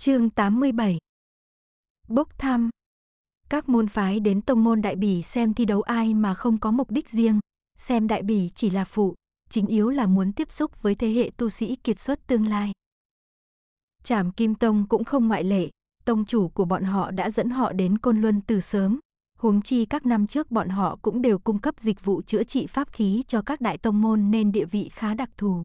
Chương 87 Bốc thăm Các môn phái đến tông môn đại bỉ xem thi đấu ai mà không có mục đích riêng, xem đại bỉ chỉ là phụ, chính yếu là muốn tiếp xúc với thế hệ tu sĩ kiệt xuất tương lai. Trảm Kim Tông cũng không ngoại lệ, tông chủ của bọn họ đã dẫn họ đến Côn Luân từ sớm, huống chi các năm trước bọn họ cũng đều cung cấp dịch vụ chữa trị pháp khí cho các đại tông môn nên địa vị khá đặc thù.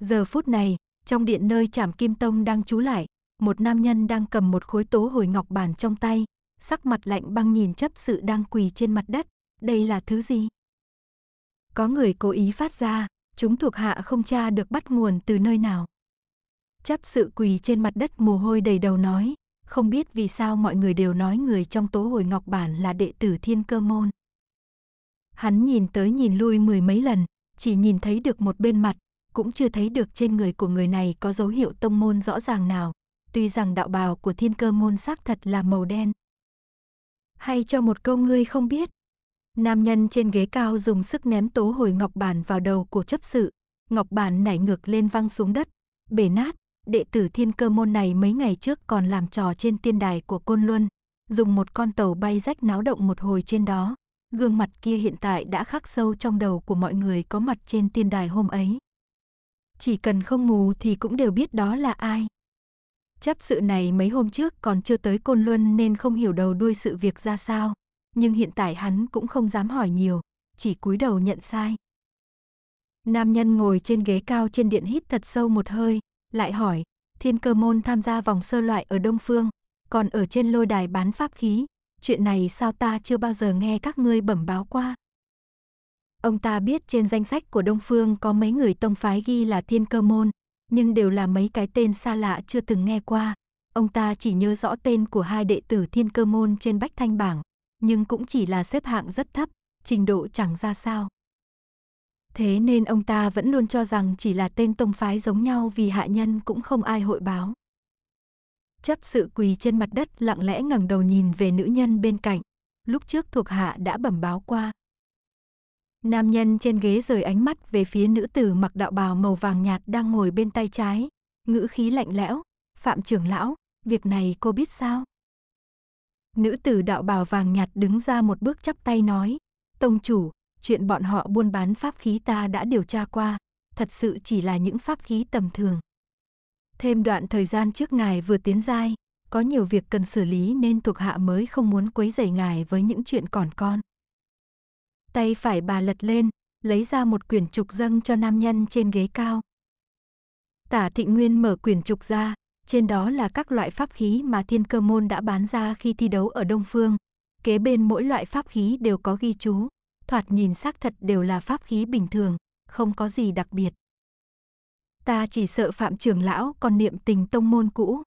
Giờ phút này, trong điện nơi Trảm Kim Tông đang trú lại, một nam nhân đang cầm một khối tố hồi ngọc bản trong tay, sắc mặt lạnh băng nhìn chấp sự đang quỳ trên mặt đất, đây là thứ gì? Có người cố ý phát ra, chúng thuộc hạ không tra được bắt nguồn từ nơi nào. Chấp sự quỳ trên mặt đất mồ hôi đầy đầu nói, không biết vì sao mọi người đều nói người trong tố hồi ngọc bản là đệ tử thiên cơ môn. Hắn nhìn tới nhìn lui mười mấy lần, chỉ nhìn thấy được một bên mặt, cũng chưa thấy được trên người của người này có dấu hiệu tông môn rõ ràng nào, tuy rằng đạo bào của thiên cơ môn xác thật là màu đen. Hay cho một câu ngươi không biết. Nam nhân trên ghế cao dùng sức ném tố hồi ngọc bản vào đầu của chấp sự, ngọc bản nảy ngược lên văng xuống đất, bể nát, đệ tử thiên cơ môn này mấy ngày trước còn làm trò trên tiên đài của Côn Luân, dùng một con tàu bay rách náo động một hồi trên đó. Gương mặt kia hiện tại đã khắc sâu trong đầu của mọi người có mặt trên tiên đài hôm ấy chỉ cần không mù thì cũng đều biết đó là ai. Chấp sự này mấy hôm trước còn chưa tới Côn Luân nên không hiểu đầu đuôi sự việc ra sao, nhưng hiện tại hắn cũng không dám hỏi nhiều, chỉ cúi đầu nhận sai. Nam nhân ngồi trên ghế cao trên điện hít thật sâu một hơi, lại hỏi, thiên cơ môn tham gia vòng sơ loại ở Đông Phương, còn ở trên lôi đài bán pháp khí, chuyện này sao ta chưa bao giờ nghe các ngươi bẩm báo qua. Ông ta biết trên danh sách của Đông Phương có mấy người tông phái ghi là thiên cơ môn, nhưng đều là mấy cái tên xa lạ chưa từng nghe qua. Ông ta chỉ nhớ rõ tên của hai đệ tử thiên cơ môn trên bách thanh bảng, nhưng cũng chỉ là xếp hạng rất thấp, trình độ chẳng ra sao. Thế nên ông ta vẫn luôn cho rằng chỉ là tên tông phái giống nhau vì hạ nhân cũng không ai hội báo. Chấp sự quỳ trên mặt đất lặng lẽ ngẩng đầu nhìn về nữ nhân bên cạnh. Lúc trước thuộc hạ đã bẩm báo qua, Nam nhân trên ghế rời ánh mắt về phía nữ tử mặc đạo bào màu vàng nhạt đang ngồi bên tay trái, ngữ khí lạnh lẽo, "Phạm trưởng lão, việc này cô biết sao?" Nữ tử đạo bào vàng nhạt đứng ra một bước chắp tay nói, "Tông chủ, chuyện bọn họ buôn bán pháp khí ta đã điều tra qua, thật sự chỉ là những pháp khí tầm thường. Thêm đoạn thời gian trước ngài vừa tiến giai, có nhiều việc cần xử lý nên thuộc hạ mới không muốn quấy rầy ngài với những chuyện còn con. Tay phải bà lật lên, lấy ra một quyển trục dâng cho nam nhân trên ghế cao. Tả Thịnh Nguyên mở quyển trục ra, trên đó là các loại pháp khí mà Thiên Cơ Môn đã bán ra khi thi đấu ở Đông Phương. Kế bên mỗi loại pháp khí đều có ghi chú, thoạt nhìn xác thật đều là pháp khí bình thường, không có gì đặc biệt. Ta chỉ sợ Phạm trưởng lão còn niệm tình tông môn cũ.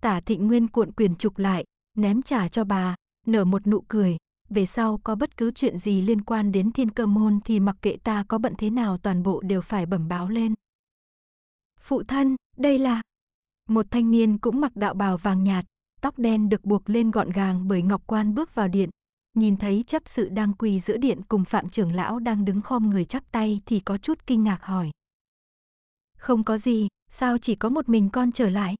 Tả Thịnh Nguyên cuộn quyển trục lại, ném trả cho bà, nở một nụ cười, về sau có bất cứ chuyện gì liên quan đến thiên cơ môn thì mặc kệ ta có bận thế nào toàn bộ đều phải bẩm báo lên. Phụ thân, đây là... Một thanh niên cũng mặc đạo bào vàng nhạt, tóc đen được buộc lên gọn gàng bởi ngọc quan bước vào điện. Nhìn thấy chấp sự đang quỳ giữa điện cùng phạm trưởng lão đang đứng khom người chắp tay thì có chút kinh ngạc hỏi. Không có gì, sao chỉ có một mình con trở lại?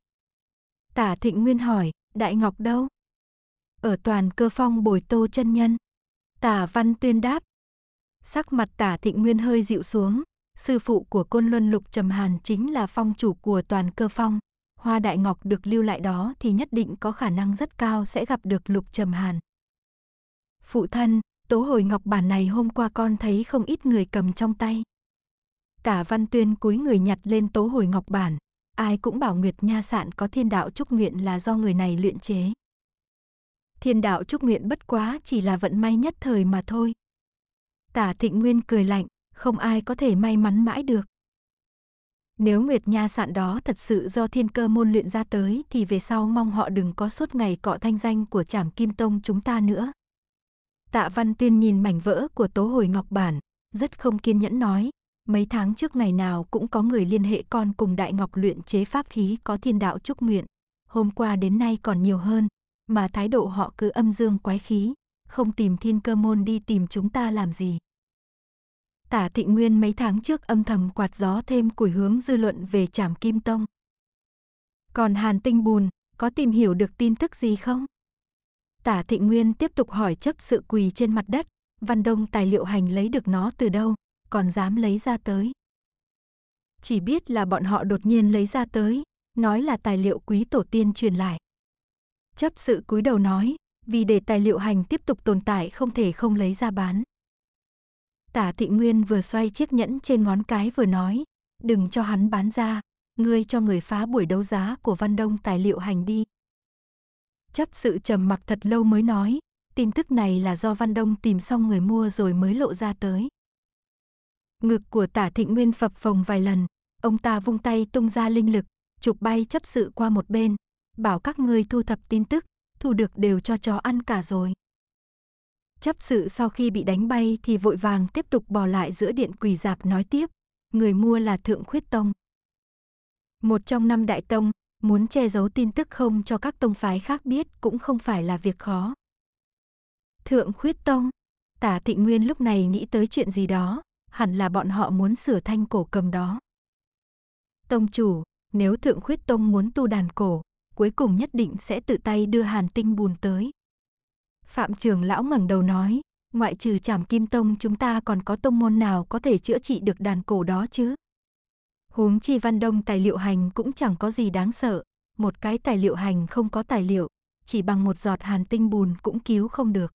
Tả Thịnh Nguyên hỏi, Đại Ngọc đâu? ở toàn cơ phong bồi tô chân nhân. Tả Văn Tuyên đáp. Sắc mặt tả thịnh nguyên hơi dịu xuống, sư phụ của côn luân lục trầm hàn chính là phong chủ của toàn cơ phong. Hoa đại ngọc được lưu lại đó thì nhất định có khả năng rất cao sẽ gặp được lục trầm hàn. Phụ thân, tố hồi ngọc bản này hôm qua con thấy không ít người cầm trong tay. Tả Văn Tuyên cúi người nhặt lên tố hồi ngọc bản, ai cũng bảo Nguyệt Nha Sạn có thiên đạo trúc nguyện là do người này luyện chế thiên đạo chúc nguyện bất quá chỉ là vận may nhất thời mà thôi. Tả Thịnh Nguyên cười lạnh, không ai có thể may mắn mãi được. Nếu Nguyệt Nha sạn đó thật sự do thiên cơ môn luyện ra tới thì về sau mong họ đừng có suốt ngày cọ thanh danh của trảm kim tông chúng ta nữa. Tạ Văn Tuyên nhìn mảnh vỡ của tố hồi ngọc bản, rất không kiên nhẫn nói, mấy tháng trước ngày nào cũng có người liên hệ con cùng đại ngọc luyện chế pháp khí có thiên đạo chúc nguyện, hôm qua đến nay còn nhiều hơn, mà thái độ họ cứ âm dương quái khí, không tìm thiên cơ môn đi tìm chúng ta làm gì. Tả Thịnh Nguyên mấy tháng trước âm thầm quạt gió thêm củi hướng dư luận về Trảm Kim Tông. Còn Hàn Tinh Bùn, có tìm hiểu được tin tức gì không? Tả Thịnh Nguyên tiếp tục hỏi chấp sự quỳ trên mặt đất, Văn Đông tài liệu hành lấy được nó từ đâu, còn dám lấy ra tới. Chỉ biết là bọn họ đột nhiên lấy ra tới, nói là tài liệu quý tổ tiên truyền lại. Chấp sự cúi đầu nói, vì để tài liệu hành tiếp tục tồn tại không thể không lấy ra bán. Tả thị nguyên vừa xoay chiếc nhẫn trên ngón cái vừa nói, đừng cho hắn bán ra, ngươi cho người phá buổi đấu giá của Văn Đông tài liệu hành đi. Chấp sự trầm mặc thật lâu mới nói, tin tức này là do Văn Đông tìm xong người mua rồi mới lộ ra tới. Ngực của tả thịnh nguyên phập phồng vài lần, ông ta vung tay tung ra linh lực, chụp bay chấp sự qua một bên, bảo các ngươi thu thập tin tức, thu được đều cho chó ăn cả rồi. Chấp sự sau khi bị đánh bay thì vội vàng tiếp tục bỏ lại giữa điện quỳ dạp nói tiếp, người mua là Thượng Khuyết Tông. Một trong năm đại tông, muốn che giấu tin tức không cho các tông phái khác biết cũng không phải là việc khó. Thượng Khuyết Tông, tả thịnh nguyên lúc này nghĩ tới chuyện gì đó, hẳn là bọn họ muốn sửa thanh cổ cầm đó. Tông chủ, nếu Thượng Khuyết Tông muốn tu đàn cổ, cuối cùng nhất định sẽ tự tay đưa hàn tinh bùn tới. Phạm trường lão ngẩng đầu nói, ngoại trừ trảm kim tông chúng ta còn có tông môn nào có thể chữa trị được đàn cổ đó chứ? Huống chi văn đông tài liệu hành cũng chẳng có gì đáng sợ, một cái tài liệu hành không có tài liệu, chỉ bằng một giọt hàn tinh bùn cũng cứu không được.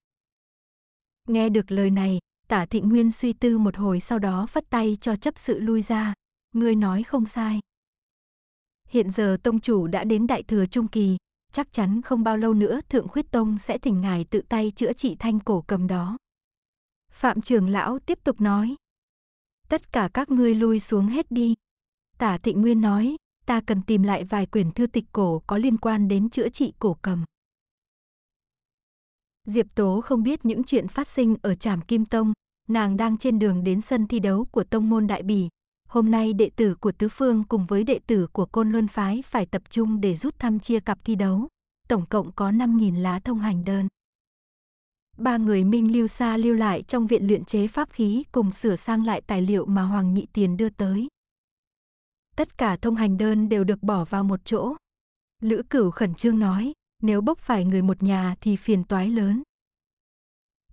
Nghe được lời này, tả thịnh nguyên suy tư một hồi sau đó phất tay cho chấp sự lui ra, ngươi nói không sai. Hiện giờ tông chủ đã đến đại thừa trung kỳ, chắc chắn không bao lâu nữa Thượng Khuyết Tông sẽ thỉnh ngài tự tay chữa trị thanh cổ cầm đó. Phạm trường lão tiếp tục nói. Tất cả các ngươi lui xuống hết đi. Tả thịnh Nguyên nói, ta cần tìm lại vài quyển thư tịch cổ có liên quan đến chữa trị cổ cầm. Diệp Tố không biết những chuyện phát sinh ở Trảm Kim Tông, nàng đang trên đường đến sân thi đấu của Tông môn Đại Bỉ, Hôm nay đệ tử của Tứ Phương cùng với đệ tử của Côn Luân Phái phải tập trung để rút thăm chia cặp thi đấu. Tổng cộng có 5.000 lá thông hành đơn. Ba người Minh lưu xa lưu lại trong viện luyện chế pháp khí cùng sửa sang lại tài liệu mà Hoàng Nhị Tiền đưa tới. Tất cả thông hành đơn đều được bỏ vào một chỗ. Lữ cửu khẩn trương nói, nếu bốc phải người một nhà thì phiền toái lớn.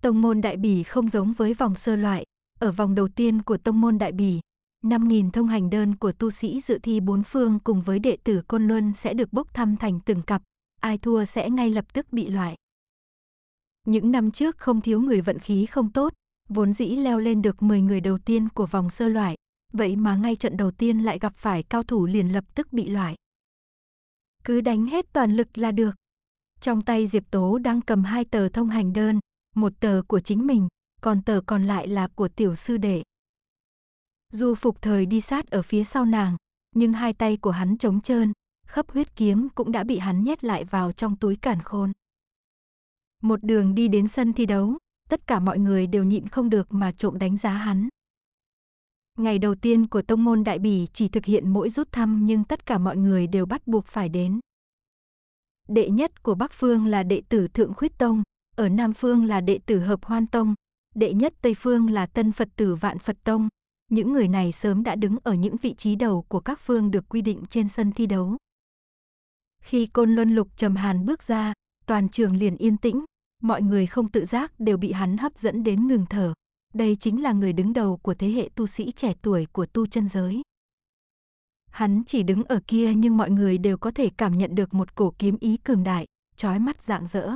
Tông môn đại bỉ không giống với vòng sơ loại, ở vòng đầu tiên của tông môn đại bỉ, 5.000 thông hành đơn của tu sĩ dự thi bốn phương cùng với đệ tử Côn Luân sẽ được bốc thăm thành từng cặp, ai thua sẽ ngay lập tức bị loại. Những năm trước không thiếu người vận khí không tốt, vốn dĩ leo lên được 10 người đầu tiên của vòng sơ loại, vậy mà ngay trận đầu tiên lại gặp phải cao thủ liền lập tức bị loại. Cứ đánh hết toàn lực là được. Trong tay Diệp Tố đang cầm hai tờ thông hành đơn, một tờ của chính mình, còn tờ còn lại là của tiểu sư đệ. Du phục thời đi sát ở phía sau nàng, nhưng hai tay của hắn trống trơn, khắp huyết kiếm cũng đã bị hắn nhét lại vào trong túi cản khôn. Một đường đi đến sân thi đấu, tất cả mọi người đều nhịn không được mà trộm đánh giá hắn. Ngày đầu tiên của tông môn đại bỉ chỉ thực hiện mỗi rút thăm nhưng tất cả mọi người đều bắt buộc phải đến. Đệ nhất của Bắc Phương là đệ tử Thượng Khuyết Tông, ở Nam Phương là đệ tử Hợp Hoan Tông, đệ nhất Tây Phương là Tân Phật tử Vạn Phật Tông, những người này sớm đã đứng ở những vị trí đầu của các phương được quy định trên sân thi đấu. Khi Côn Luân Lục Trầm Hàn bước ra, toàn trường liền yên tĩnh, mọi người không tự giác đều bị hắn hấp dẫn đến ngừng thở. Đây chính là người đứng đầu của thế hệ tu sĩ trẻ tuổi của tu chân giới. Hắn chỉ đứng ở kia nhưng mọi người đều có thể cảm nhận được một cổ kiếm ý cường đại, trói mắt rạng rỡ.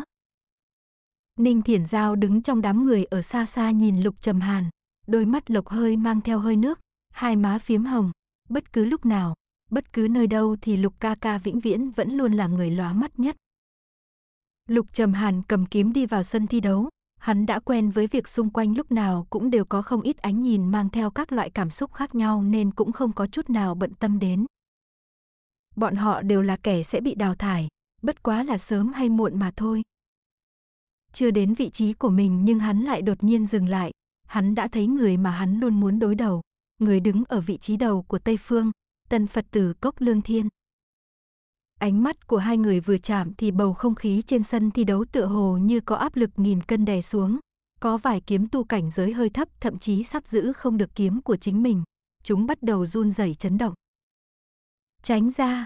Ninh Thiển Giao đứng trong đám người ở xa xa nhìn Lục Trầm Hàn, đôi mắt lộc hơi mang theo hơi nước, hai má phím hồng, bất cứ lúc nào, bất cứ nơi đâu thì Lục ca ca vĩnh viễn vẫn luôn là người lóa mắt nhất. Lục Trầm Hàn cầm kiếm đi vào sân thi đấu, hắn đã quen với việc xung quanh lúc nào cũng đều có không ít ánh nhìn mang theo các loại cảm xúc khác nhau nên cũng không có chút nào bận tâm đến. Bọn họ đều là kẻ sẽ bị đào thải, bất quá là sớm hay muộn mà thôi. Chưa đến vị trí của mình nhưng hắn lại đột nhiên dừng lại, hắn đã thấy người mà hắn luôn muốn đối đầu, người đứng ở vị trí đầu của Tây Phương, tân Phật tử Cốc Lương Thiên. Ánh mắt của hai người vừa chạm thì bầu không khí trên sân thi đấu tựa hồ như có áp lực nghìn cân đè xuống, có vài kiếm tu cảnh giới hơi thấp thậm chí sắp giữ không được kiếm của chính mình, chúng bắt đầu run rẩy chấn động. Tránh ra,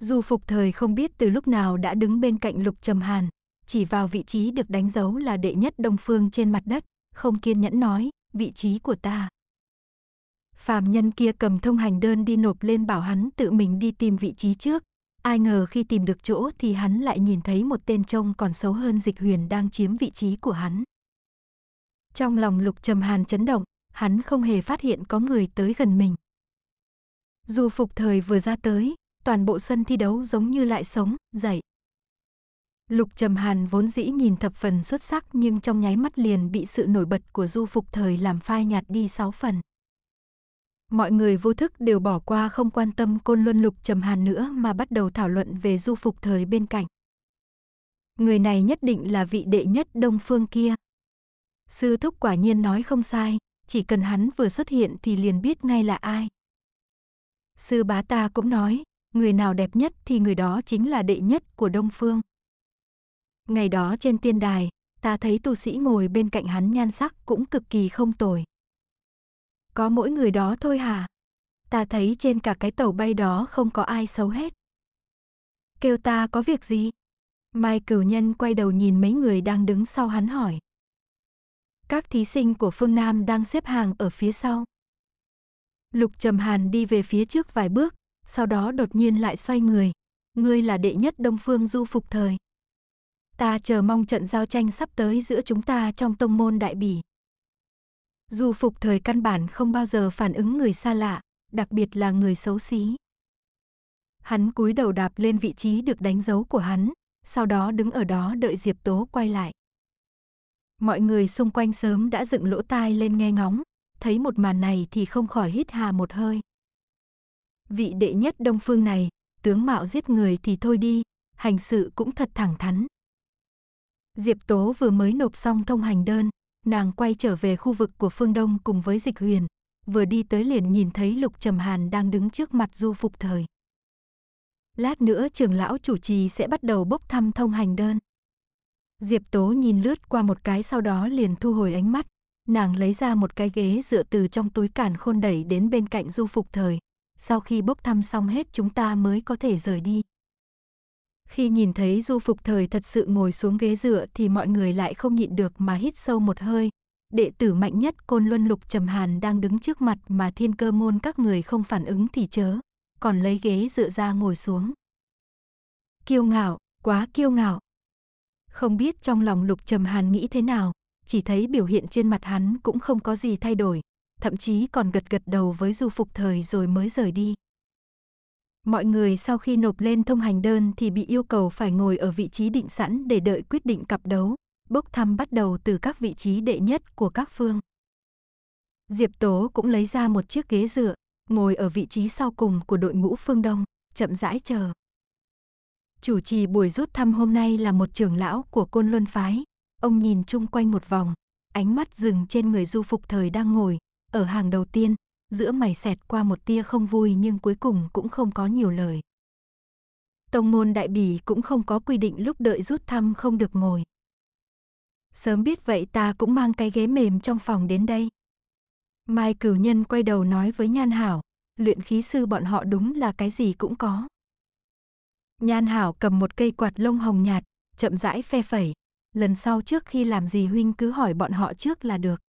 dù phục thời không biết từ lúc nào đã đứng bên cạnh lục trầm hàn, chỉ vào vị trí được đánh dấu là đệ nhất đông phương trên mặt đất, không kiên nhẫn nói, vị trí của ta. Phạm nhân kia cầm thông hành đơn đi nộp lên bảo hắn tự mình đi tìm vị trí trước. Ai ngờ khi tìm được chỗ thì hắn lại nhìn thấy một tên trông còn xấu hơn dịch huyền đang chiếm vị trí của hắn. Trong lòng lục trầm hàn chấn động, hắn không hề phát hiện có người tới gần mình. Dù phục thời vừa ra tới, toàn bộ sân thi đấu giống như lại sống, dậy. Lục Trầm Hàn vốn dĩ nhìn thập phần xuất sắc nhưng trong nháy mắt liền bị sự nổi bật của du phục thời làm phai nhạt đi sáu phần. Mọi người vô thức đều bỏ qua không quan tâm côn luân Lục Trầm Hàn nữa mà bắt đầu thảo luận về du phục thời bên cạnh. Người này nhất định là vị đệ nhất đông phương kia. Sư thúc quả nhiên nói không sai, chỉ cần hắn vừa xuất hiện thì liền biết ngay là ai. Sư bá ta cũng nói, người nào đẹp nhất thì người đó chính là đệ nhất của Đông Phương. Ngày đó trên tiên đài, ta thấy tu sĩ ngồi bên cạnh hắn nhan sắc cũng cực kỳ không tồi. Có mỗi người đó thôi hả? Ta thấy trên cả cái tàu bay đó không có ai xấu hết. Kêu ta có việc gì? Mai cửu nhân quay đầu nhìn mấy người đang đứng sau hắn hỏi. Các thí sinh của phương Nam đang xếp hàng ở phía sau. Lục Trầm Hàn đi về phía trước vài bước, sau đó đột nhiên lại xoay người. Ngươi là đệ nhất Đông Phương Du phục thời. Ta chờ mong trận giao tranh sắp tới giữa chúng ta trong tông môn đại bỉ. Dù phục thời căn bản không bao giờ phản ứng người xa lạ, đặc biệt là người xấu xí. Hắn cúi đầu đạp lên vị trí được đánh dấu của hắn, sau đó đứng ở đó đợi Diệp Tố quay lại. Mọi người xung quanh sớm đã dựng lỗ tai lên nghe ngóng, thấy một màn này thì không khỏi hít hà một hơi. Vị đệ nhất đông phương này, tướng mạo giết người thì thôi đi, hành sự cũng thật thẳng thắn, Diệp Tố vừa mới nộp xong thông hành đơn, nàng quay trở về khu vực của phương Đông cùng với Dịch Huyền, vừa đi tới liền nhìn thấy Lục Trầm Hàn đang đứng trước mặt Du Phục Thời. Lát nữa trưởng lão chủ trì sẽ bắt đầu bốc thăm thông hành đơn. Diệp Tố nhìn lướt qua một cái sau đó liền thu hồi ánh mắt, nàng lấy ra một cái ghế dựa từ trong túi cản khôn đẩy đến bên cạnh Du Phục Thời, sau khi bốc thăm xong hết chúng ta mới có thể rời đi. Khi nhìn thấy du phục thời thật sự ngồi xuống ghế dựa thì mọi người lại không nhịn được mà hít sâu một hơi. Đệ tử mạnh nhất côn luân lục trầm hàn đang đứng trước mặt mà thiên cơ môn các người không phản ứng thì chớ, còn lấy ghế dựa ra ngồi xuống. Kiêu ngạo, quá kiêu ngạo. Không biết trong lòng lục trầm hàn nghĩ thế nào, chỉ thấy biểu hiện trên mặt hắn cũng không có gì thay đổi, thậm chí còn gật gật đầu với du phục thời rồi mới rời đi. Mọi người sau khi nộp lên thông hành đơn thì bị yêu cầu phải ngồi ở vị trí định sẵn để đợi quyết định cặp đấu. Bốc thăm bắt đầu từ các vị trí đệ nhất của các phương. Diệp Tố cũng lấy ra một chiếc ghế dựa, ngồi ở vị trí sau cùng của đội ngũ phương Đông, chậm rãi chờ. Chủ trì buổi rút thăm hôm nay là một trưởng lão của Côn Luân Phái. Ông nhìn chung quanh một vòng, ánh mắt dừng trên người du phục thời đang ngồi, ở hàng đầu tiên, giữa mày xẹt qua một tia không vui nhưng cuối cùng cũng không có nhiều lời. Tông môn đại bỉ cũng không có quy định lúc đợi rút thăm không được ngồi. Sớm biết vậy ta cũng mang cái ghế mềm trong phòng đến đây. Mai cửu nhân quay đầu nói với Nhan Hảo, luyện khí sư bọn họ đúng là cái gì cũng có. Nhan Hảo cầm một cây quạt lông hồng nhạt, chậm rãi phe phẩy. Lần sau trước khi làm gì huynh cứ hỏi bọn họ trước là được.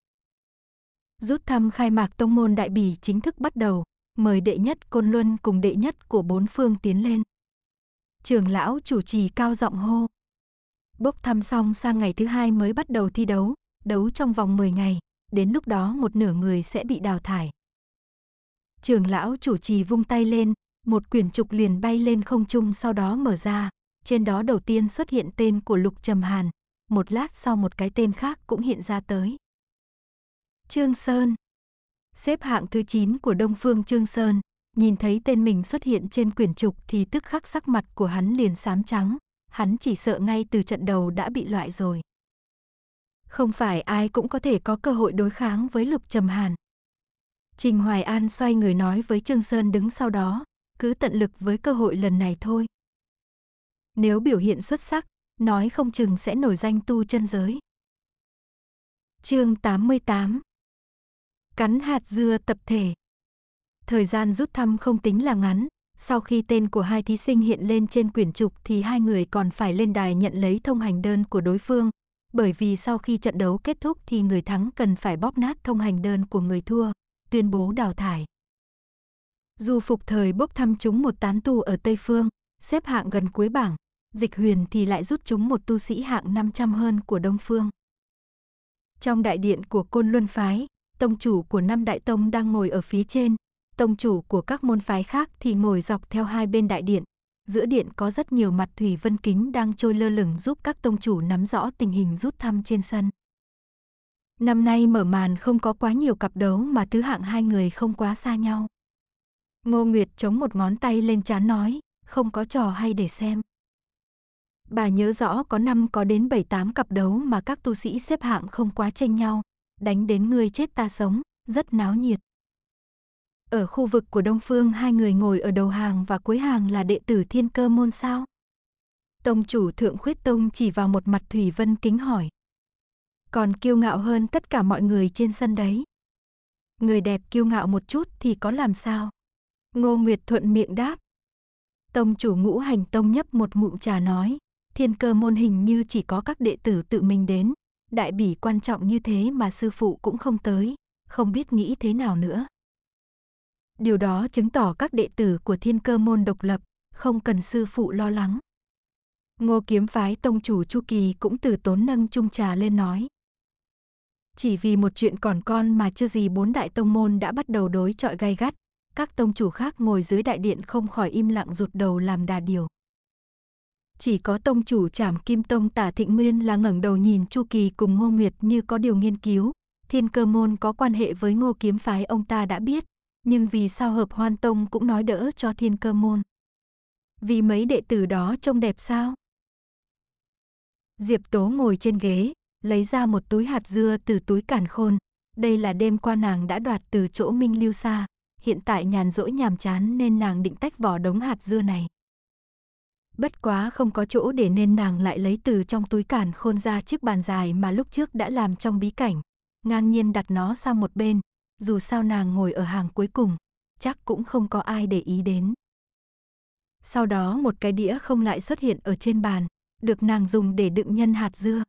Rút thăm khai mạc tông môn đại bỉ chính thức bắt đầu, mời đệ nhất Côn Luân cùng đệ nhất của bốn phương tiến lên. Trường lão chủ trì cao giọng hô. Bốc thăm xong sang ngày thứ hai mới bắt đầu thi đấu, đấu trong vòng 10 ngày, đến lúc đó một nửa người sẽ bị đào thải. Trường lão chủ trì vung tay lên, một quyển trục liền bay lên không trung sau đó mở ra, trên đó đầu tiên xuất hiện tên của Lục Trầm Hàn, một lát sau một cái tên khác cũng hiện ra tới. Trương Sơn Xếp hạng thứ 9 của Đông Phương Trương Sơn, nhìn thấy tên mình xuất hiện trên quyển trục thì tức khắc sắc mặt của hắn liền xám trắng, hắn chỉ sợ ngay từ trận đầu đã bị loại rồi. Không phải ai cũng có thể có cơ hội đối kháng với Lục Trầm Hàn. Trình Hoài An xoay người nói với Trương Sơn đứng sau đó, cứ tận lực với cơ hội lần này thôi. Nếu biểu hiện xuất sắc, nói không chừng sẽ nổi danh tu chân giới. Chương 88 Cắn hạt dưa tập thể. Thời gian rút thăm không tính là ngắn, sau khi tên của hai thí sinh hiện lên trên quyển trục thì hai người còn phải lên đài nhận lấy thông hành đơn của đối phương, bởi vì sau khi trận đấu kết thúc thì người thắng cần phải bóp nát thông hành đơn của người thua, tuyên bố đào thải. Dù phục thời bốc thăm chúng một tán tu ở Tây Phương, xếp hạng gần cuối bảng, dịch huyền thì lại rút chúng một tu sĩ hạng 500 hơn của Đông Phương. Trong đại điện của Côn Luân Phái, tông chủ của năm đại tông đang ngồi ở phía trên, tông chủ của các môn phái khác thì ngồi dọc theo hai bên đại điện. Giữa điện có rất nhiều mặt thủy vân kính đang trôi lơ lửng giúp các tông chủ nắm rõ tình hình rút thăm trên sân. Năm nay mở màn không có quá nhiều cặp đấu mà thứ hạng hai người không quá xa nhau. Ngô Nguyệt chống một ngón tay lên chán nói, không có trò hay để xem. Bà nhớ rõ có năm có đến 7-8 cặp đấu mà các tu sĩ xếp hạng không quá tranh nhau, đánh đến người chết ta sống, rất náo nhiệt. Ở khu vực của Đông Phương hai người ngồi ở đầu hàng và cuối hàng là đệ tử thiên cơ môn sao? Tông chủ Thượng Khuyết Tông chỉ vào một mặt Thủy Vân kính hỏi. Còn kiêu ngạo hơn tất cả mọi người trên sân đấy. Người đẹp kiêu ngạo một chút thì có làm sao? Ngô Nguyệt thuận miệng đáp. Tông chủ ngũ hành tông nhấp một ngụm trà nói, thiên cơ môn hình như chỉ có các đệ tử tự mình đến, đại bỉ quan trọng như thế mà sư phụ cũng không tới, không biết nghĩ thế nào nữa. Điều đó chứng tỏ các đệ tử của thiên cơ môn độc lập, không cần sư phụ lo lắng. Ngô kiếm phái tông chủ Chu Kỳ cũng từ tốn nâng chung trà lên nói. Chỉ vì một chuyện còn con mà chưa gì bốn đại tông môn đã bắt đầu đối trọi gay gắt, các tông chủ khác ngồi dưới đại điện không khỏi im lặng rụt đầu làm đà điều chỉ có tông chủ trảm kim tông tả thịnh nguyên là ngẩng đầu nhìn Chu Kỳ cùng Ngô Nguyệt như có điều nghiên cứu. Thiên cơ môn có quan hệ với ngô kiếm phái ông ta đã biết, nhưng vì sao hợp hoan tông cũng nói đỡ cho thiên cơ môn. Vì mấy đệ tử đó trông đẹp sao? Diệp Tố ngồi trên ghế, lấy ra một túi hạt dưa từ túi cản khôn. Đây là đêm qua nàng đã đoạt từ chỗ Minh Lưu Sa. Hiện tại nhàn rỗi nhàm chán nên nàng định tách vỏ đống hạt dưa này bất quá không có chỗ để nên nàng lại lấy từ trong túi cản khôn ra chiếc bàn dài mà lúc trước đã làm trong bí cảnh, ngang nhiên đặt nó sang một bên, dù sao nàng ngồi ở hàng cuối cùng, chắc cũng không có ai để ý đến. Sau đó một cái đĩa không lại xuất hiện ở trên bàn, được nàng dùng để đựng nhân hạt dưa.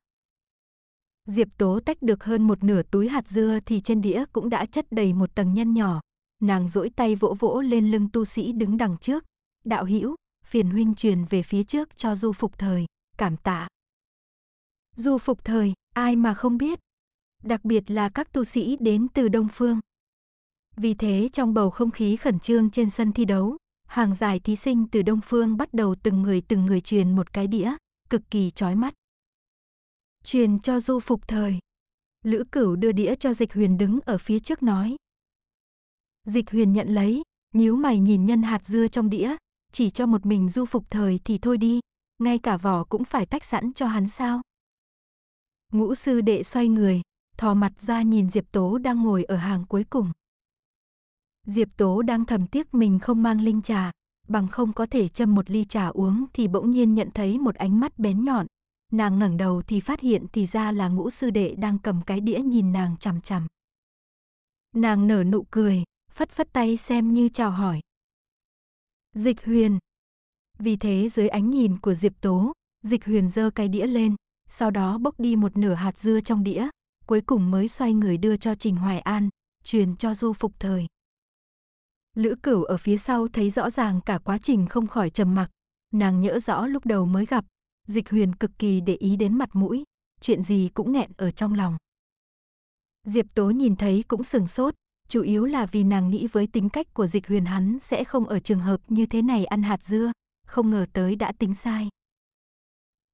Diệp Tố tách được hơn một nửa túi hạt dưa thì trên đĩa cũng đã chất đầy một tầng nhân nhỏ. Nàng duỗi tay vỗ vỗ lên lưng tu sĩ đứng đằng trước. Đạo hữu phiền huynh truyền về phía trước cho du phục thời, cảm tạ. Du phục thời, ai mà không biết, đặc biệt là các tu sĩ đến từ Đông Phương. Vì thế trong bầu không khí khẩn trương trên sân thi đấu, hàng dài thí sinh từ Đông Phương bắt đầu từng người từng người truyền một cái đĩa, cực kỳ chói mắt. Truyền cho du phục thời. Lữ cửu đưa đĩa cho dịch huyền đứng ở phía trước nói. Dịch huyền nhận lấy, nhíu mày nhìn nhân hạt dưa trong đĩa, chỉ cho một mình du phục thời thì thôi đi, ngay cả vỏ cũng phải tách sẵn cho hắn sao. Ngũ sư đệ xoay người, thò mặt ra nhìn Diệp Tố đang ngồi ở hàng cuối cùng. Diệp Tố đang thầm tiếc mình không mang linh trà, bằng không có thể châm một ly trà uống thì bỗng nhiên nhận thấy một ánh mắt bén nhọn. Nàng ngẩng đầu thì phát hiện thì ra là ngũ sư đệ đang cầm cái đĩa nhìn nàng chằm chằm. Nàng nở nụ cười, phất phất tay xem như chào hỏi, Dịch huyền. Vì thế dưới ánh nhìn của Diệp Tố, dịch huyền dơ cái đĩa lên, sau đó bốc đi một nửa hạt dưa trong đĩa, cuối cùng mới xoay người đưa cho Trình Hoài An, truyền cho Du Phục Thời. Lữ Cửu ở phía sau thấy rõ ràng cả quá trình không khỏi trầm mặc, nàng nhớ rõ lúc đầu mới gặp, Dịch Huyền cực kỳ để ý đến mặt mũi, chuyện gì cũng nghẹn ở trong lòng. Diệp Tố nhìn thấy cũng sừng sốt, chủ yếu là vì nàng nghĩ với tính cách của dịch huyền hắn sẽ không ở trường hợp như thế này ăn hạt dưa, không ngờ tới đã tính sai.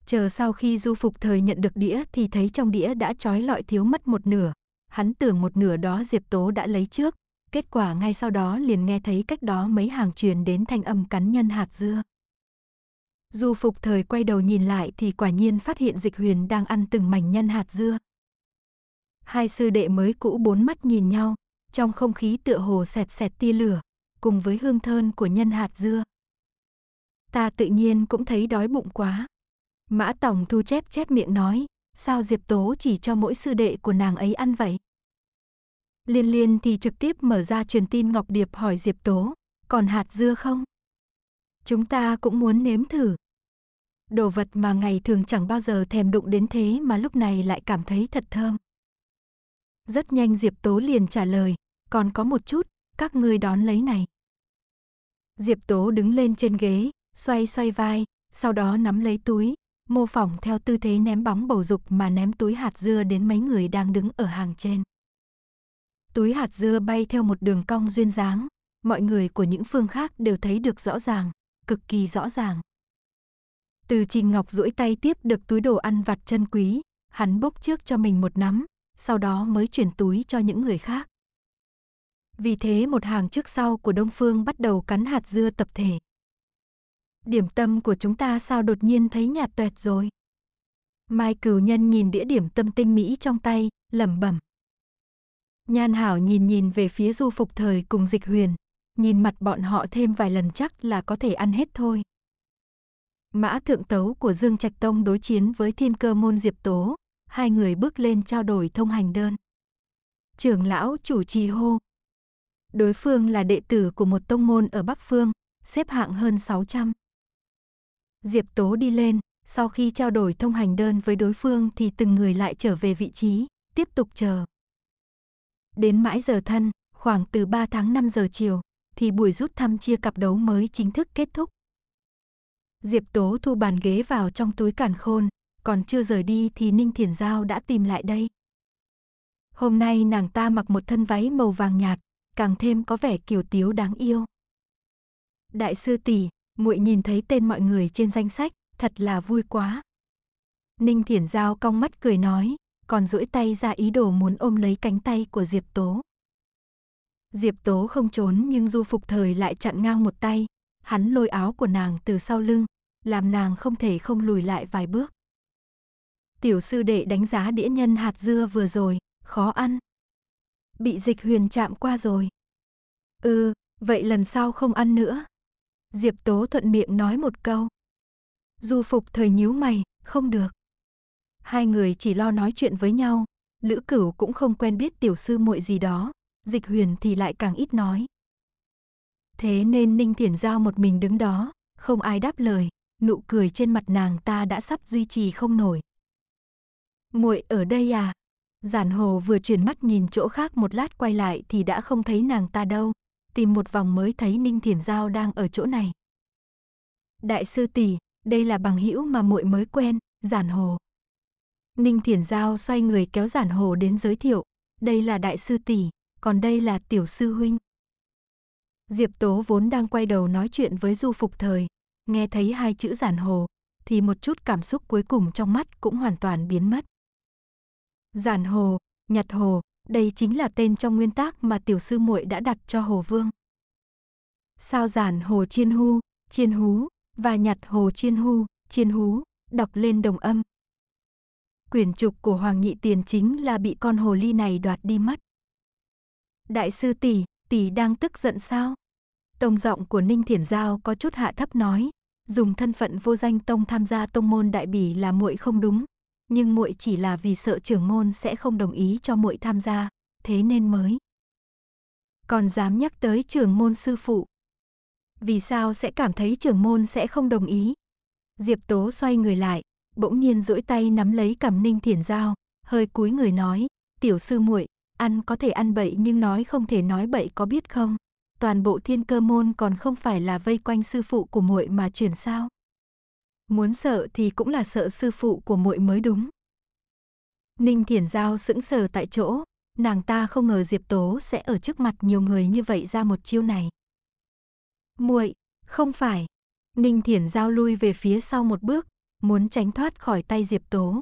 Chờ sau khi du phục thời nhận được đĩa thì thấy trong đĩa đã trói lọi thiếu mất một nửa. Hắn tưởng một nửa đó Diệp Tố đã lấy trước, kết quả ngay sau đó liền nghe thấy cách đó mấy hàng truyền đến thanh âm cắn nhân hạt dưa. Du phục thời quay đầu nhìn lại thì quả nhiên phát hiện dịch huyền đang ăn từng mảnh nhân hạt dưa. Hai sư đệ mới cũ bốn mắt nhìn nhau, trong không khí tựa hồ sẹt sẹt tia lửa, cùng với hương thơm của nhân hạt dưa. Ta tự nhiên cũng thấy đói bụng quá. Mã Tổng thu chép chép miệng nói, sao Diệp Tố chỉ cho mỗi sư đệ của nàng ấy ăn vậy? Liên liên thì trực tiếp mở ra truyền tin Ngọc Điệp hỏi Diệp Tố, còn hạt dưa không? Chúng ta cũng muốn nếm thử. Đồ vật mà ngày thường chẳng bao giờ thèm đụng đến thế mà lúc này lại cảm thấy thật thơm. Rất nhanh Diệp Tố liền trả lời, còn có một chút, các ngươi đón lấy này. Diệp Tố đứng lên trên ghế, xoay xoay vai, sau đó nắm lấy túi, mô phỏng theo tư thế ném bóng bầu dục mà ném túi hạt dưa đến mấy người đang đứng ở hàng trên. Túi hạt dưa bay theo một đường cong duyên dáng, mọi người của những phương khác đều thấy được rõ ràng, cực kỳ rõ ràng. Từ Trình Ngọc duỗi tay tiếp được túi đồ ăn vặt chân quý, hắn bốc trước cho mình một nắm, sau đó mới chuyển túi cho những người khác. Vì thế một hàng trước sau của Đông Phương bắt đầu cắn hạt dưa tập thể. Điểm tâm của chúng ta sao đột nhiên thấy nhạt tuẹt rồi? Mai Cửu Nhân nhìn đĩa điểm tâm tinh mỹ trong tay, lẩm bẩm. Nhan Hảo nhìn nhìn về phía Du Phục Thời cùng Dịch Huyền, nhìn mặt bọn họ thêm vài lần chắc là có thể ăn hết thôi. Mã thượng tấu của Dương Trạch Tông đối chiến với thiên cơ môn Diệp Tố, hai người bước lên trao đổi thông hành đơn. Trưởng lão chủ trì hô, Đối phương là đệ tử của một tông môn ở Bắc Phương, xếp hạng hơn 600. Diệp Tố đi lên, sau khi trao đổi thông hành đơn với đối phương thì từng người lại trở về vị trí, tiếp tục chờ. Đến mãi giờ thân, khoảng từ 3 tháng 5 giờ chiều, thì buổi rút thăm chia cặp đấu mới chính thức kết thúc. Diệp Tố thu bàn ghế vào trong túi cản khôn, còn chưa rời đi thì Ninh Thiền Giao đã tìm lại đây. Hôm nay nàng ta mặc một thân váy màu vàng nhạt, càng thêm có vẻ kiều tiếu đáng yêu. Đại sư tỷ, muội nhìn thấy tên mọi người trên danh sách, thật là vui quá. Ninh Thiển Giao cong mắt cười nói, còn duỗi tay ra ý đồ muốn ôm lấy cánh tay của Diệp Tố. Diệp Tố không trốn nhưng Du Phục Thời lại chặn ngang một tay, hắn lôi áo của nàng từ sau lưng, làm nàng không thể không lùi lại vài bước. Tiểu sư đệ đánh giá đĩa nhân hạt dưa vừa rồi, khó ăn bị dịch huyền chạm qua rồi. Ừ, vậy lần sau không ăn nữa. Diệp Tố thuận miệng nói một câu. Du phục thời nhíu mày, không được. Hai người chỉ lo nói chuyện với nhau, Lữ Cửu cũng không quen biết tiểu sư muội gì đó, Dịch Huyền thì lại càng ít nói. Thế nên Ninh Thiển Giao một mình đứng đó, không ai đáp lời, nụ cười trên mặt nàng ta đã sắp duy trì không nổi. Muội ở đây à? Giản hồ vừa chuyển mắt nhìn chỗ khác một lát quay lại thì đã không thấy nàng ta đâu. Tìm một vòng mới thấy Ninh Thiển Giao đang ở chỗ này. Đại sư tỷ, đây là bằng hữu mà muội mới quen, giản hồ. Ninh Thiển Giao xoay người kéo giản hồ đến giới thiệu. Đây là đại sư tỷ, còn đây là tiểu sư huynh. Diệp Tố vốn đang quay đầu nói chuyện với Du Phục Thời, nghe thấy hai chữ giản hồ, thì một chút cảm xúc cuối cùng trong mắt cũng hoàn toàn biến mất giản hồ, nhặt hồ, đây chính là tên trong nguyên tác mà tiểu sư muội đã đặt cho Hồ Vương. Sao giản hồ chiên hu, chiên hú, và nhặt hồ chiên hu, chiên hú, đọc lên đồng âm. Quyển trục của Hoàng Nhị Tiền chính là bị con hồ ly này đoạt đi mất. Đại sư tỷ, tỷ đang tức giận sao? Tông giọng của Ninh Thiển Giao có chút hạ thấp nói, dùng thân phận vô danh tông tham gia tông môn đại bỉ là muội không đúng, nhưng muội chỉ là vì sợ trưởng môn sẽ không đồng ý cho muội tham gia, thế nên mới. Còn dám nhắc tới trưởng môn sư phụ. Vì sao sẽ cảm thấy trưởng môn sẽ không đồng ý? Diệp Tố xoay người lại, bỗng nhiên duỗi tay nắm lấy cằm Ninh Thiển Giao, hơi cúi người nói, "Tiểu sư muội, ăn có thể ăn bậy nhưng nói không thể nói bậy có biết không? Toàn bộ thiên cơ môn còn không phải là vây quanh sư phụ của muội mà chuyển sao?" Muốn sợ thì cũng là sợ sư phụ của muội mới đúng. Ninh Thiển Giao sững sờ tại chỗ, nàng ta không ngờ Diệp Tố sẽ ở trước mặt nhiều người như vậy ra một chiêu này. Muội, không phải. Ninh Thiển Giao lui về phía sau một bước, muốn tránh thoát khỏi tay Diệp Tố.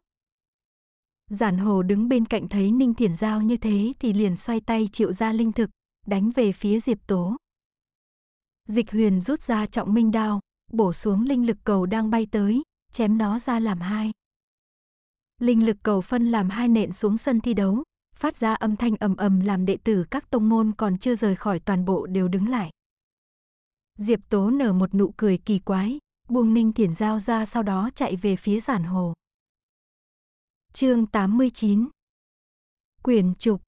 Giản Hồ đứng bên cạnh thấy Ninh Thiển Giao như thế thì liền xoay tay triệu ra linh thực, đánh về phía Diệp Tố. Dịch huyền rút ra trọng minh đao, bổ xuống linh lực cầu đang bay tới, chém nó ra làm hai. Linh lực cầu phân làm hai nện xuống sân thi đấu, phát ra âm thanh ầm ầm làm đệ tử các tông môn còn chưa rời khỏi toàn bộ đều đứng lại. Diệp Tố nở một nụ cười kỳ quái, buông Ninh Thiển Giao ra sau đó chạy về phía giản hồ. Chương 89 Quyền trục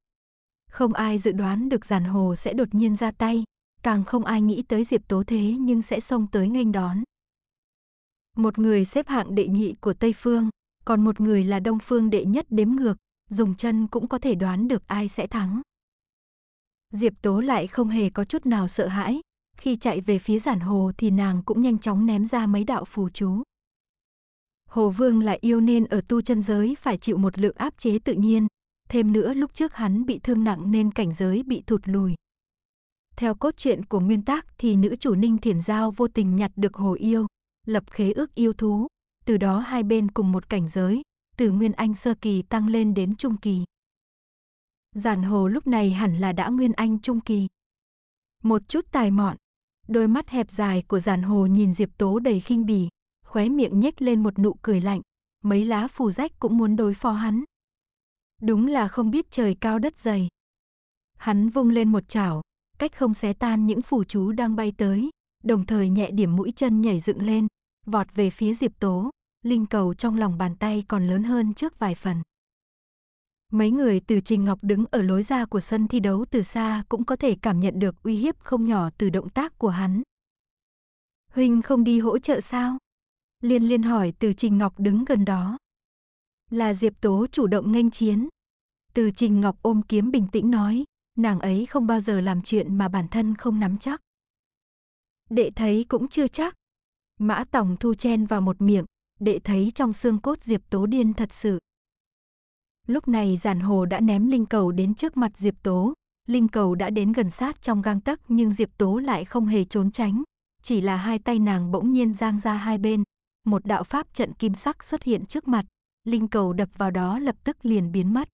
Không ai dự đoán được giản hồ sẽ đột nhiên ra tay, càng không ai nghĩ tới Diệp Tố thế nhưng sẽ xông tới nghênh đón. Một người xếp hạng đệ nhị của Tây Phương, còn một người là Đông Phương đệ nhất đếm ngược, dùng chân cũng có thể đoán được ai sẽ thắng. Diệp Tố lại không hề có chút nào sợ hãi, khi chạy về phía giản hồ thì nàng cũng nhanh chóng ném ra mấy đạo phù chú. Hồ Vương lại yêu nên ở tu chân giới phải chịu một lượng áp chế tự nhiên, thêm nữa lúc trước hắn bị thương nặng nên cảnh giới bị thụt lùi, theo cốt truyện của nguyên tác thì nữ chủ Ninh Thiền Giao vô tình nhặt được hồ yêu, lập khế ước yêu thú, từ đó hai bên cùng một cảnh giới, từ nguyên anh sơ kỳ tăng lên đến trung kỳ. Giản hồ lúc này hẳn là đã nguyên anh trung kỳ. Một chút tài mọn, đôi mắt hẹp dài của giản hồ nhìn Diệp Tố đầy khinh bỉ, khóe miệng nhếch lên một nụ cười lạnh, mấy lá phù rách cũng muốn đối phó hắn. Đúng là không biết trời cao đất dày. Hắn vung lên một chảo, cách không xé tan những phù chú đang bay tới, đồng thời nhẹ điểm mũi chân nhảy dựng lên, vọt về phía Diệp Tố, linh cầu trong lòng bàn tay còn lớn hơn trước vài phần. Mấy người từ Trình Ngọc đứng ở lối ra của sân thi đấu từ xa cũng có thể cảm nhận được uy hiếp không nhỏ từ động tác của hắn. Huynh không đi hỗ trợ sao? Liên liên hỏi từ Trình Ngọc đứng gần đó. Là Diệp Tố chủ động nghênh chiến. Từ Trình Ngọc ôm kiếm bình tĩnh nói, nàng ấy không bao giờ làm chuyện mà bản thân không nắm chắc. Đệ thấy cũng chưa chắc. Mã Tòng thu chen vào một miệng, đệ thấy trong xương cốt Diệp Tố điên thật sự. Lúc này giản hồ đã ném linh cầu đến trước mặt Diệp Tố, linh cầu đã đến gần sát trong gang tấc nhưng Diệp Tố lại không hề trốn tránh, chỉ là hai tay nàng bỗng nhiên giang ra hai bên, một đạo pháp trận kim sắc xuất hiện trước mặt, linh cầu đập vào đó lập tức liền biến mất.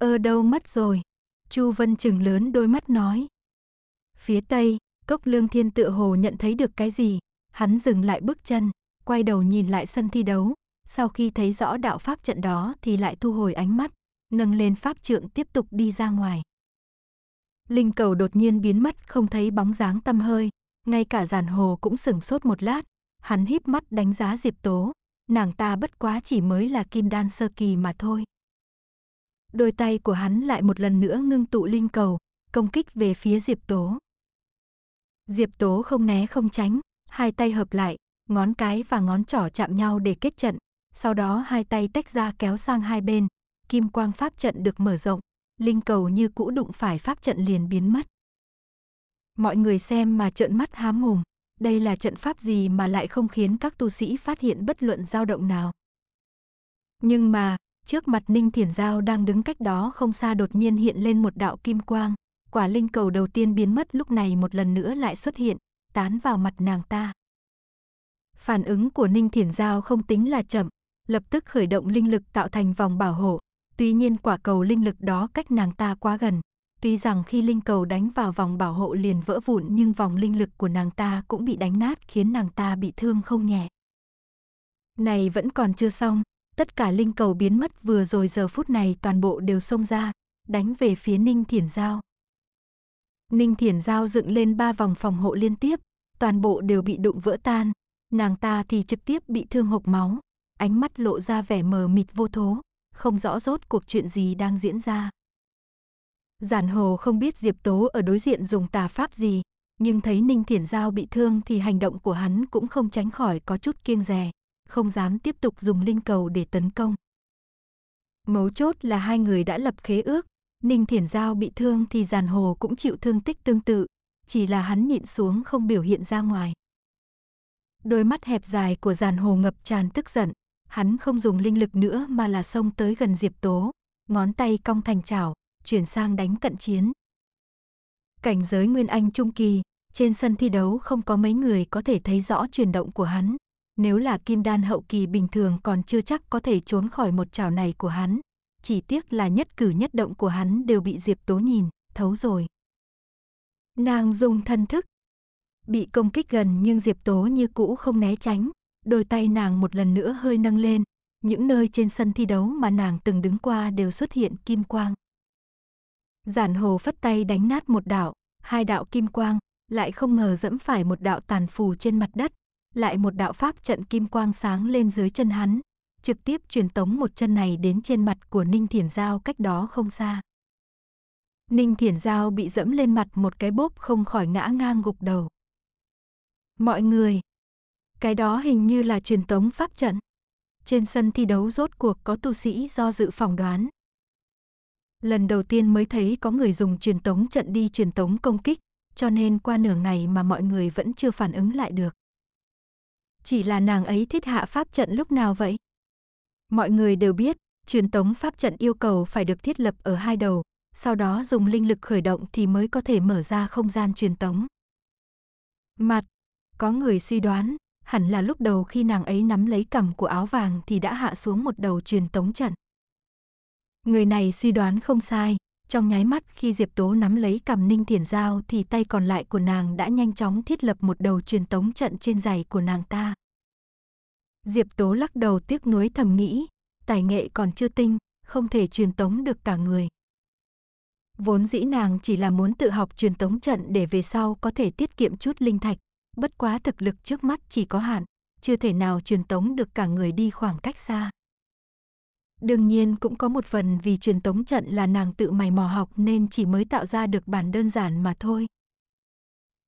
Ơ ờ, đâu mất rồi? Chu Vân chừng lớn đôi mắt nói. Phía tây, cốc lương thiên tựa hồ nhận thấy được cái gì, hắn dừng lại bước chân, quay đầu nhìn lại sân thi đấu, sau khi thấy rõ đạo pháp trận đó thì lại thu hồi ánh mắt, nâng lên pháp trượng tiếp tục đi ra ngoài. Linh cầu đột nhiên biến mất không thấy bóng dáng tâm hơi, ngay cả giàn hồ cũng sửng sốt một lát, hắn híp mắt đánh giá Diệp Tố, nàng ta bất quá chỉ mới là kim đan sơ kỳ mà thôi đôi tay của hắn lại một lần nữa ngưng tụ linh cầu, công kích về phía Diệp Tố. Diệp Tố không né không tránh, hai tay hợp lại, ngón cái và ngón trỏ chạm nhau để kết trận, sau đó hai tay tách ra kéo sang hai bên, kim quang pháp trận được mở rộng, linh cầu như cũ đụng phải pháp trận liền biến mất. Mọi người xem mà trợn mắt há mồm, đây là trận pháp gì mà lại không khiến các tu sĩ phát hiện bất luận dao động nào. Nhưng mà, Trước mặt Ninh Thiển Giao đang đứng cách đó không xa đột nhiên hiện lên một đạo kim quang. Quả linh cầu đầu tiên biến mất lúc này một lần nữa lại xuất hiện, tán vào mặt nàng ta. Phản ứng của Ninh Thiển Giao không tính là chậm, lập tức khởi động linh lực tạo thành vòng bảo hộ. Tuy nhiên quả cầu linh lực đó cách nàng ta quá gần. Tuy rằng khi linh cầu đánh vào vòng bảo hộ liền vỡ vụn nhưng vòng linh lực của nàng ta cũng bị đánh nát khiến nàng ta bị thương không nhẹ. Này vẫn còn chưa xong, tất cả linh cầu biến mất vừa rồi giờ phút này toàn bộ đều xông ra, đánh về phía Ninh Thiển Giao. Ninh Thiển Giao dựng lên ba vòng phòng hộ liên tiếp, toàn bộ đều bị đụng vỡ tan, nàng ta thì trực tiếp bị thương hộc máu, ánh mắt lộ ra vẻ mờ mịt vô thố, không rõ rốt cuộc chuyện gì đang diễn ra. Giản Hồ không biết Diệp Tố ở đối diện dùng tà pháp gì, nhưng thấy Ninh Thiển Giao bị thương thì hành động của hắn cũng không tránh khỏi có chút kiêng dè, không dám tiếp tục dùng linh cầu để tấn công. Mấu chốt là hai người đã lập khế ước, Ninh Thiển Giao bị thương thì Giàn Hồ cũng chịu thương tích tương tự, chỉ là hắn nhịn xuống không biểu hiện ra ngoài. Đôi mắt hẹp dài của Giàn Hồ ngập tràn tức giận, hắn không dùng linh lực nữa mà là xông tới gần Diệp Tố, ngón tay cong thành chảo, chuyển sang đánh cận chiến. Cảnh giới Nguyên Anh Trung Kỳ, trên sân thi đấu không có mấy người có thể thấy rõ chuyển động của hắn nếu là kim đan hậu kỳ bình thường còn chưa chắc có thể trốn khỏi một chảo này của hắn. Chỉ tiếc là nhất cử nhất động của hắn đều bị Diệp Tố nhìn, thấu rồi. Nàng dùng thân thức. Bị công kích gần nhưng Diệp Tố như cũ không né tránh, đôi tay nàng một lần nữa hơi nâng lên, những nơi trên sân thi đấu mà nàng từng đứng qua đều xuất hiện kim quang. Giản hồ phất tay đánh nát một đạo, hai đạo kim quang, lại không ngờ dẫm phải một đạo tàn phù trên mặt đất, lại một đạo pháp trận kim quang sáng lên dưới chân hắn, trực tiếp truyền tống một chân này đến trên mặt của Ninh Thiển Giao cách đó không xa. Ninh Thiển Giao bị dẫm lên mặt một cái bốp không khỏi ngã ngang gục đầu. Mọi người, cái đó hình như là truyền tống pháp trận. Trên sân thi đấu rốt cuộc có tu sĩ do dự phỏng đoán. Lần đầu tiên mới thấy có người dùng truyền tống trận đi truyền tống công kích, cho nên qua nửa ngày mà mọi người vẫn chưa phản ứng lại được. Chỉ là nàng ấy thiết hạ pháp trận lúc nào vậy? Mọi người đều biết, truyền tống pháp trận yêu cầu phải được thiết lập ở hai đầu, sau đó dùng linh lực khởi động thì mới có thể mở ra không gian truyền tống. Mặt, có người suy đoán, hẳn là lúc đầu khi nàng ấy nắm lấy cầm của áo vàng thì đã hạ xuống một đầu truyền tống trận. Người này suy đoán không sai, trong nháy mắt khi Diệp Tố nắm lấy cầm Ninh Thiển Giao thì tay còn lại của nàng đã nhanh chóng thiết lập một đầu truyền tống trận trên giày của nàng ta. Diệp Tố lắc đầu tiếc nuối thầm nghĩ, tài nghệ còn chưa tinh, không thể truyền tống được cả người. Vốn dĩ nàng chỉ là muốn tự học truyền tống trận để về sau có thể tiết kiệm chút linh thạch, bất quá thực lực trước mắt chỉ có hạn, chưa thể nào truyền tống được cả người đi khoảng cách xa. Đương nhiên cũng có một phần vì truyền tống trận là nàng tự mày mò học nên chỉ mới tạo ra được bản đơn giản mà thôi.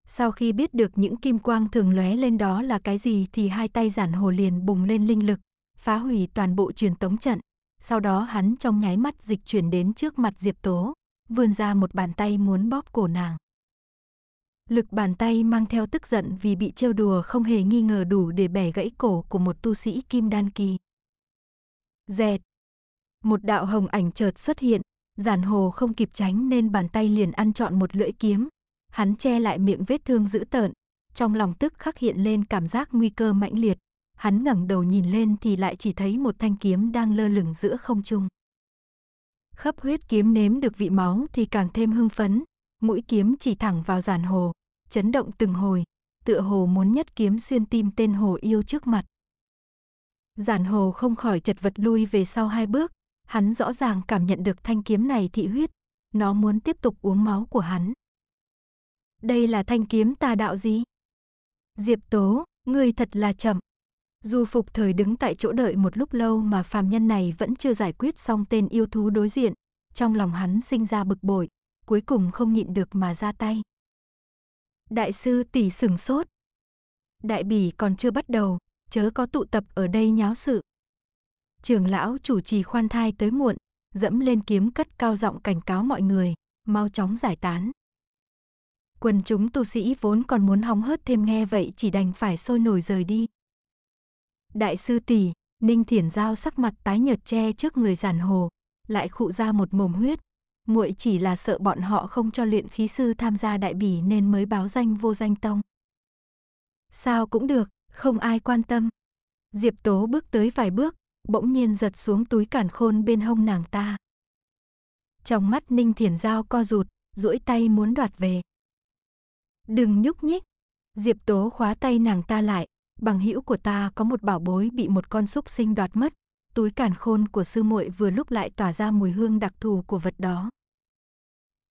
Sau khi biết được những kim quang thường lóe lên đó là cái gì thì hai tay giản hồ liền bùng lên linh lực, phá hủy toàn bộ truyền tống trận. Sau đó hắn trong nháy mắt dịch chuyển đến trước mặt Diệp Tố, vươn ra một bàn tay muốn bóp cổ nàng. Lực bàn tay mang theo tức giận vì bị trêu đùa không hề nghi ngờ đủ để bẻ gãy cổ của một tu sĩ kim đan kỳ. Dẹt, một đạo hồng ảnh chợt xuất hiện, giản hồ không kịp tránh nên bàn tay liền ăn trọn một lưỡi kiếm. Hắn che lại miệng vết thương dữ tợn, trong lòng tức khắc hiện lên cảm giác nguy cơ mãnh liệt. Hắn ngẩng đầu nhìn lên thì lại chỉ thấy một thanh kiếm đang lơ lửng giữa không trung. Khắp huyết kiếm nếm được vị máu thì càng thêm hưng phấn, mũi kiếm chỉ thẳng vào giản hồ, chấn động từng hồi, tựa hồ muốn nhất kiếm xuyên tim tên hồ yêu trước mặt. Giản hồ không khỏi chật vật lui về sau hai bước, Hắn rõ ràng cảm nhận được thanh kiếm này thị huyết, nó muốn tiếp tục uống máu của hắn. Đây là thanh kiếm tà đạo gì? Diệp Tố, người thật là chậm. Du Phục Thời đứng tại chỗ đợi một lúc lâu mà phàm nhân này vẫn chưa giải quyết xong tên yêu thú đối diện, trong lòng hắn sinh ra bực bội, cuối cùng không nhịn được mà ra tay. Đại sư tỷ sừng sốt. Đại bỉ còn chưa bắt đầu, chớ có tụ tập ở đây nháo sự trường lão chủ trì khoan thai tới muộn, dẫm lên kiếm cất cao giọng cảnh cáo mọi người, mau chóng giải tán. Quần chúng tu sĩ vốn còn muốn hóng hớt thêm nghe vậy chỉ đành phải sôi nổi rời đi. Đại sư tỷ, Ninh Thiển Giao sắc mặt tái nhợt che trước người giản hồ, lại khụ ra một mồm huyết. Muội chỉ là sợ bọn họ không cho luyện khí sư tham gia đại bỉ nên mới báo danh vô danh tông. Sao cũng được, không ai quan tâm. Diệp Tố bước tới vài bước, bỗng nhiên giật xuống túi cản khôn bên hông nàng ta. Trong mắt Ninh Thiển Giao co rụt, duỗi tay muốn đoạt về. Đừng nhúc nhích. Diệp Tố khóa tay nàng ta lại, bằng hữu của ta có một bảo bối bị một con súc sinh đoạt mất, túi cản khôn của sư muội vừa lúc lại tỏa ra mùi hương đặc thù của vật đó.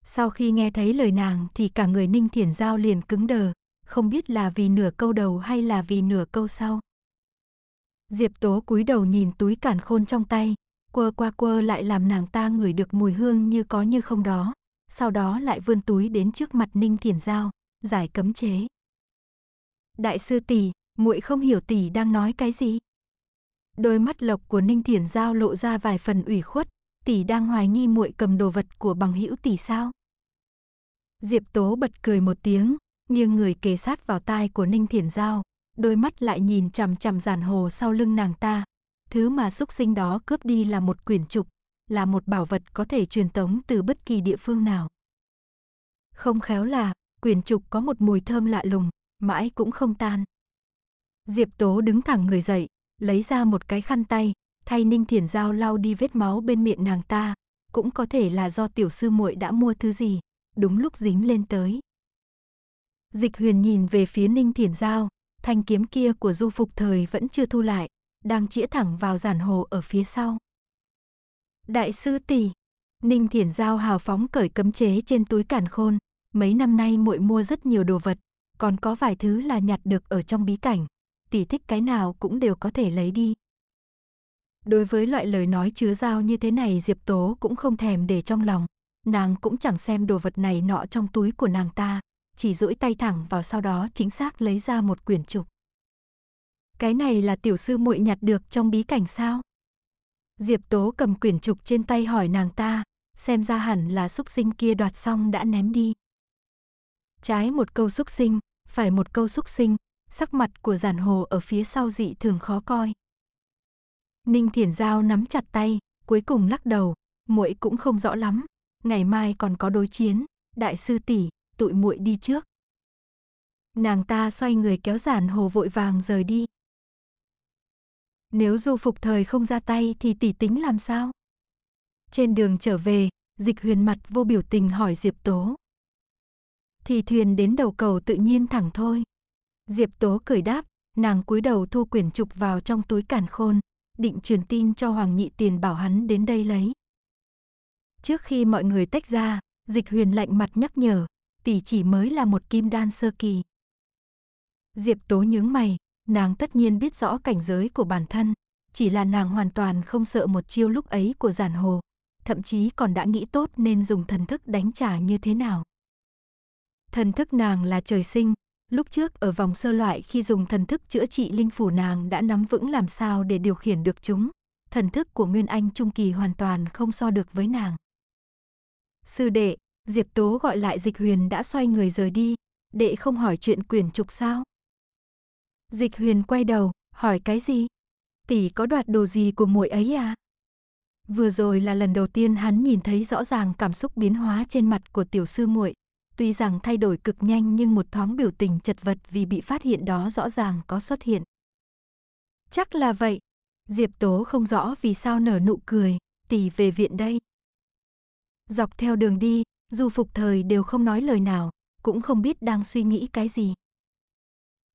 Sau khi nghe thấy lời nàng thì cả người Ninh Thiển Giao liền cứng đờ, không biết là vì nửa câu đầu hay là vì nửa câu sau. Diệp Tố cúi đầu nhìn túi cản khôn trong tay, quơ qua quơ lại làm nàng ta ngửi được mùi hương như có như không đó, sau đó lại vươn túi đến trước mặt Ninh Thiển Giao, giải cấm chế. Đại sư tỷ, muội không hiểu tỷ đang nói cái gì. Đôi mắt lộc của Ninh Thiển Giao lộ ra vài phần ủy khuất, tỷ đang hoài nghi muội cầm đồ vật của bằng hữu tỷ sao? Diệp Tố bật cười một tiếng, nghiêng người kề sát vào tai của Ninh Thiển Giao, đôi mắt lại nhìn chằm chằm giản hồ sau lưng nàng ta. Thứ mà xúc sinh đó cướp đi là một quyển trục, là một bảo vật có thể truyền tống từ bất kỳ địa phương nào. Không khéo là, quyển trục có một mùi thơm lạ lùng, mãi cũng không tan. Diệp Tố đứng thẳng người dậy, lấy ra một cái khăn tay, thay Ninh Thiển Giao lau đi vết máu bên miệng nàng ta, cũng có thể là do tiểu sư muội đã mua thứ gì, đúng lúc dính lên tới. Dịch huyền nhìn về phía Ninh Thiển Giao, thanh kiếm kia của du phục thời vẫn chưa thu lại, đang chĩa thẳng vào giản hồ ở phía sau. Đại sư tỷ, Ninh Thiển Giao hào phóng cởi cấm chế trên túi cản khôn, mấy năm nay muội mua rất nhiều đồ vật, còn có vài thứ là nhặt được ở trong bí cảnh, tỷ thích cái nào cũng đều có thể lấy đi. Đối với loại lời nói chứa giao như thế này Diệp Tố cũng không thèm để trong lòng, nàng cũng chẳng xem đồ vật này nọ trong túi của nàng ta, chỉ duỗi tay thẳng vào sau đó chính xác lấy ra một quyển trục. Cái này là tiểu sư muội nhặt được trong bí cảnh sao? Diệp Tố cầm quyển trục trên tay hỏi nàng ta, xem ra hẳn là xúc sinh kia đoạt xong đã ném đi. Trái một câu xúc sinh, phải một câu xúc sinh, sắc mặt của giản hồ ở phía sau dị thường khó coi. Ninh Thiển Giao nắm chặt tay, cuối cùng lắc đầu, muội cũng không rõ lắm, ngày mai còn có đối chiến, đại sư tỷ, tụi muội đi trước. Nàng ta xoay người kéo giản hồ vội vàng rời đi. Nếu du phục thời không ra tay thì tỷ tính làm sao? Trên đường trở về, dịch huyền mặt vô biểu tình hỏi Diệp Tố. Thì thuyền đến đầu cầu tự nhiên thẳng thôi. Diệp Tố cười đáp, nàng cúi đầu thu quyển trục vào trong túi cản khôn, định truyền tin cho Hoàng Nhị Tiền bảo hắn đến đây lấy. Trước khi mọi người tách ra, Dịch Huyền lạnh mặt nhắc nhở, tỷ chỉ mới là một kim đan sơ kỳ. Diệp Tố nhướng mày, nàng tất nhiên biết rõ cảnh giới của bản thân, chỉ là nàng hoàn toàn không sợ một chiêu lúc ấy của giản hồ, thậm chí còn đã nghĩ tốt nên dùng thần thức đánh trả như thế nào. Thần thức nàng là trời sinh, lúc trước ở vòng sơ loại khi dùng thần thức chữa trị linh phủ nàng đã nắm vững làm sao để điều khiển được chúng, thần thức của Nguyên Anh Trung Kỳ hoàn toàn không so được với nàng. Sư đệ, Diệp Tố gọi lại Dịch Huyền đã xoay người rời đi, đệ không hỏi chuyện quyển trục sao? Dịch Huyền quay đầu, hỏi cái gì? Tỷ có đoạt đồ gì của muội ấy à? Vừa rồi là lần đầu tiên hắn nhìn thấy rõ ràng cảm xúc biến hóa trên mặt của tiểu sư muội, tuy rằng thay đổi cực nhanh nhưng một thoáng biểu tình chật vật vì bị phát hiện đó rõ ràng có xuất hiện. Chắc là vậy. Diệp Tố không rõ vì sao nở nụ cười, tỷ về viện đây. Dọc theo đường đi, Du phục thời đều không nói lời nào, cũng không biết đang suy nghĩ cái gì.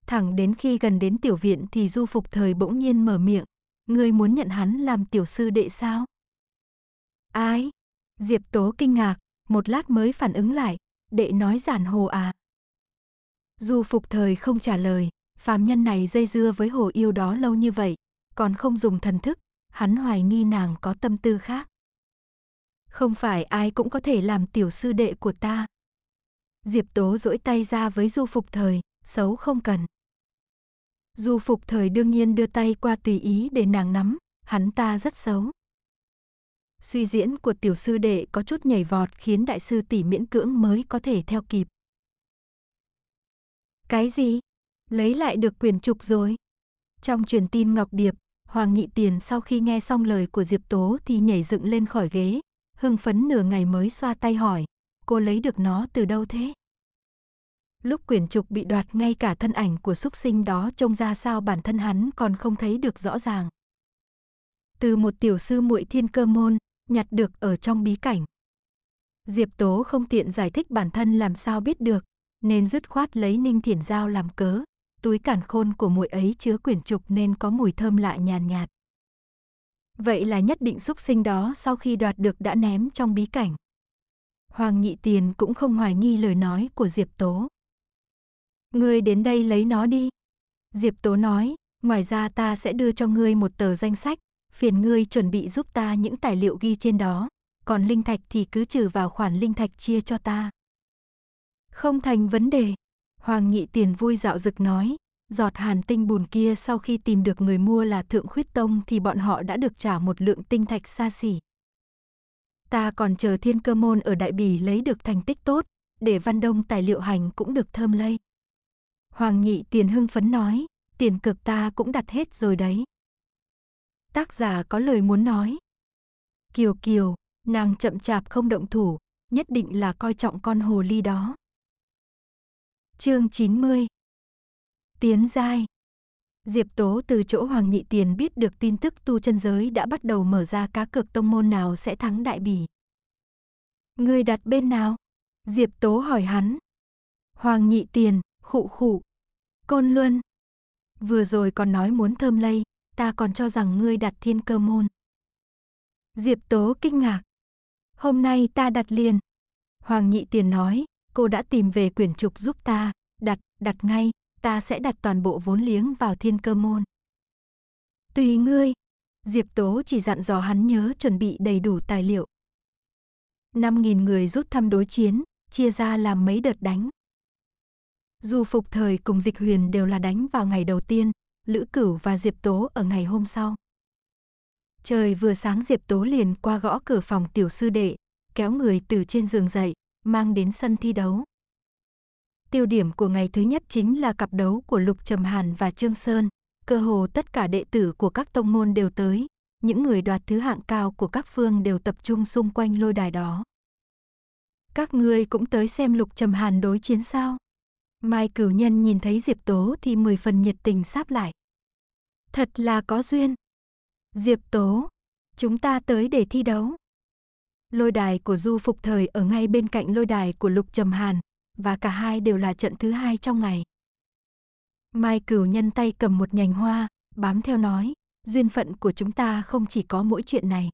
Thẳng đến khi gần đến tiểu viện thì du phục thời bỗng nhiên mở miệng. Ngươi muốn nhận hắn làm tiểu sư đệ sao? Ai? Diệp Tố kinh ngạc, một lát mới phản ứng lại, đệ nói giản hồ à. Du phục thời không trả lời, phàm nhân này dây dưa với hồ yêu đó lâu như vậy, còn không dùng thần thức, hắn hoài nghi nàng có tâm tư khác. Không phải ai cũng có thể làm tiểu sư đệ của ta. Diệp Tố duỗi tay ra với du phục thời, xấu không cần. Du phục thời đương nhiên đưa tay qua tùy ý để nàng nắm, hắn ta rất xấu. Suy diễn của tiểu sư đệ có chút nhảy vọt khiến đại sư tỷ miễn cưỡng mới có thể theo kịp. Cái gì? Lấy lại được quyền trục rồi. Trong truyền tin Ngọc Điệp, Hoàng Nghị Tiền sau khi nghe xong lời của Diệp Tố thì nhảy dựng lên khỏi ghế, hưng phấn nửa ngày mới xoa tay hỏi, cô lấy được nó từ đâu thế? Lúc quyển trục bị đoạt ngay cả thân ảnh của súc sinh đó trông ra sao bản thân hắn còn không thấy được rõ ràng. Từ một tiểu sư muội thiên cơ môn, nhặt được ở trong bí cảnh. Diệp Tố không tiện giải thích bản thân làm sao biết được, nên dứt khoát lấy Ninh Thiển Giao làm cớ. Túi cản khôn của muội ấy chứa quyển trục nên có mùi thơm lạ nhàn nhạt, nhạt. Vậy là nhất định xúc sinh đó sau khi đoạt được đã ném trong bí cảnh. Hoàng Nhị Tiền cũng không hoài nghi lời nói của Diệp Tố. Ngươi đến đây lấy nó đi. Diệp Tố nói, ngoài ra ta sẽ đưa cho ngươi một tờ danh sách, phiền ngươi chuẩn bị giúp ta những tài liệu ghi trên đó, còn linh thạch thì cứ trừ vào khoản linh thạch chia cho ta. Không thành vấn đề. Hoàng Nhị Tiền vui dạo dực nói, Giọt hàn tinh bùn kia sau khi tìm được người mua là Thượng Khuyết Tông thì bọn họ đã được trả một lượng tinh thạch xa xỉ. Ta còn chờ thiên cơ môn ở Đại Bỉ lấy được thành tích tốt, để văn đông tài liệu hành cũng được thơm lây. Hoàng nhị tiền hưng phấn nói, tiền cực ta cũng đặt hết rồi đấy. Tác giả có lời muốn nói. Kiều Kiều, nàng chậm chạp không động thủ, nhất định là coi trọng con hồ ly đó. Chương 90, Tiến giai. Diệp Tố từ chỗ Hoàng Nhị Tiền biết được tin tức tu chân giới đã bắt đầu mở ra cá cược tông môn nào sẽ thắng đại bỉ. Người đặt bên nào? Diệp Tố hỏi hắn. Hoàng Nhị Tiền, khụ khụ. Côn Luân. Vừa rồi còn nói muốn thơm lây, ta còn cho rằng ngươi đặt thiên cơ môn. Diệp Tố kinh ngạc. Hôm nay ta đặt liền. Hoàng Nhị Tiền nói, cô đã tìm về quyển trục giúp ta, đặt, đặt ngay, ta sẽ đặt toàn bộ vốn liếng vào thiên cơ môn. Tùy ngươi, Diệp Tố chỉ dặn dò hắn nhớ chuẩn bị đầy đủ tài liệu. 5.000 người rút thăm đối chiến, chia ra làm mấy đợt đánh. Dù phục thời cùng dịch huyền đều là đánh vào ngày đầu tiên, Lữ Cửu và Diệp Tố ở ngày hôm sau. Trời vừa sáng Diệp Tố liền qua gõ cửa phòng tiểu sư đệ, kéo người từ trên giường dậy, mang đến sân thi đấu. Tiêu điểm của ngày thứ nhất chính là cặp đấu của Lục Trầm Hàn và Trương Sơn. Cơ hồ tất cả đệ tử của các tông môn đều tới, những người đoạt thứ hạng cao của các phương đều tập trung xung quanh lôi đài đó. Các ngươi cũng tới xem Lục Trầm Hàn đối chiến sao? Mai Cửu Nhân nhìn thấy Diệp Tố thì mười phần nhiệt tình sáp lại. Thật là có duyên. Diệp Tố, chúng ta tới để thi đấu. Lôi đài của Du Phục Thời ở ngay bên cạnh lôi đài của Lục Trầm Hàn, và cả hai đều là trận thứ hai trong ngày. Mai Cửu nhân tay cầm một nhành hoa, bám theo nói, duyên phận của chúng ta không chỉ có mỗi chuyện này.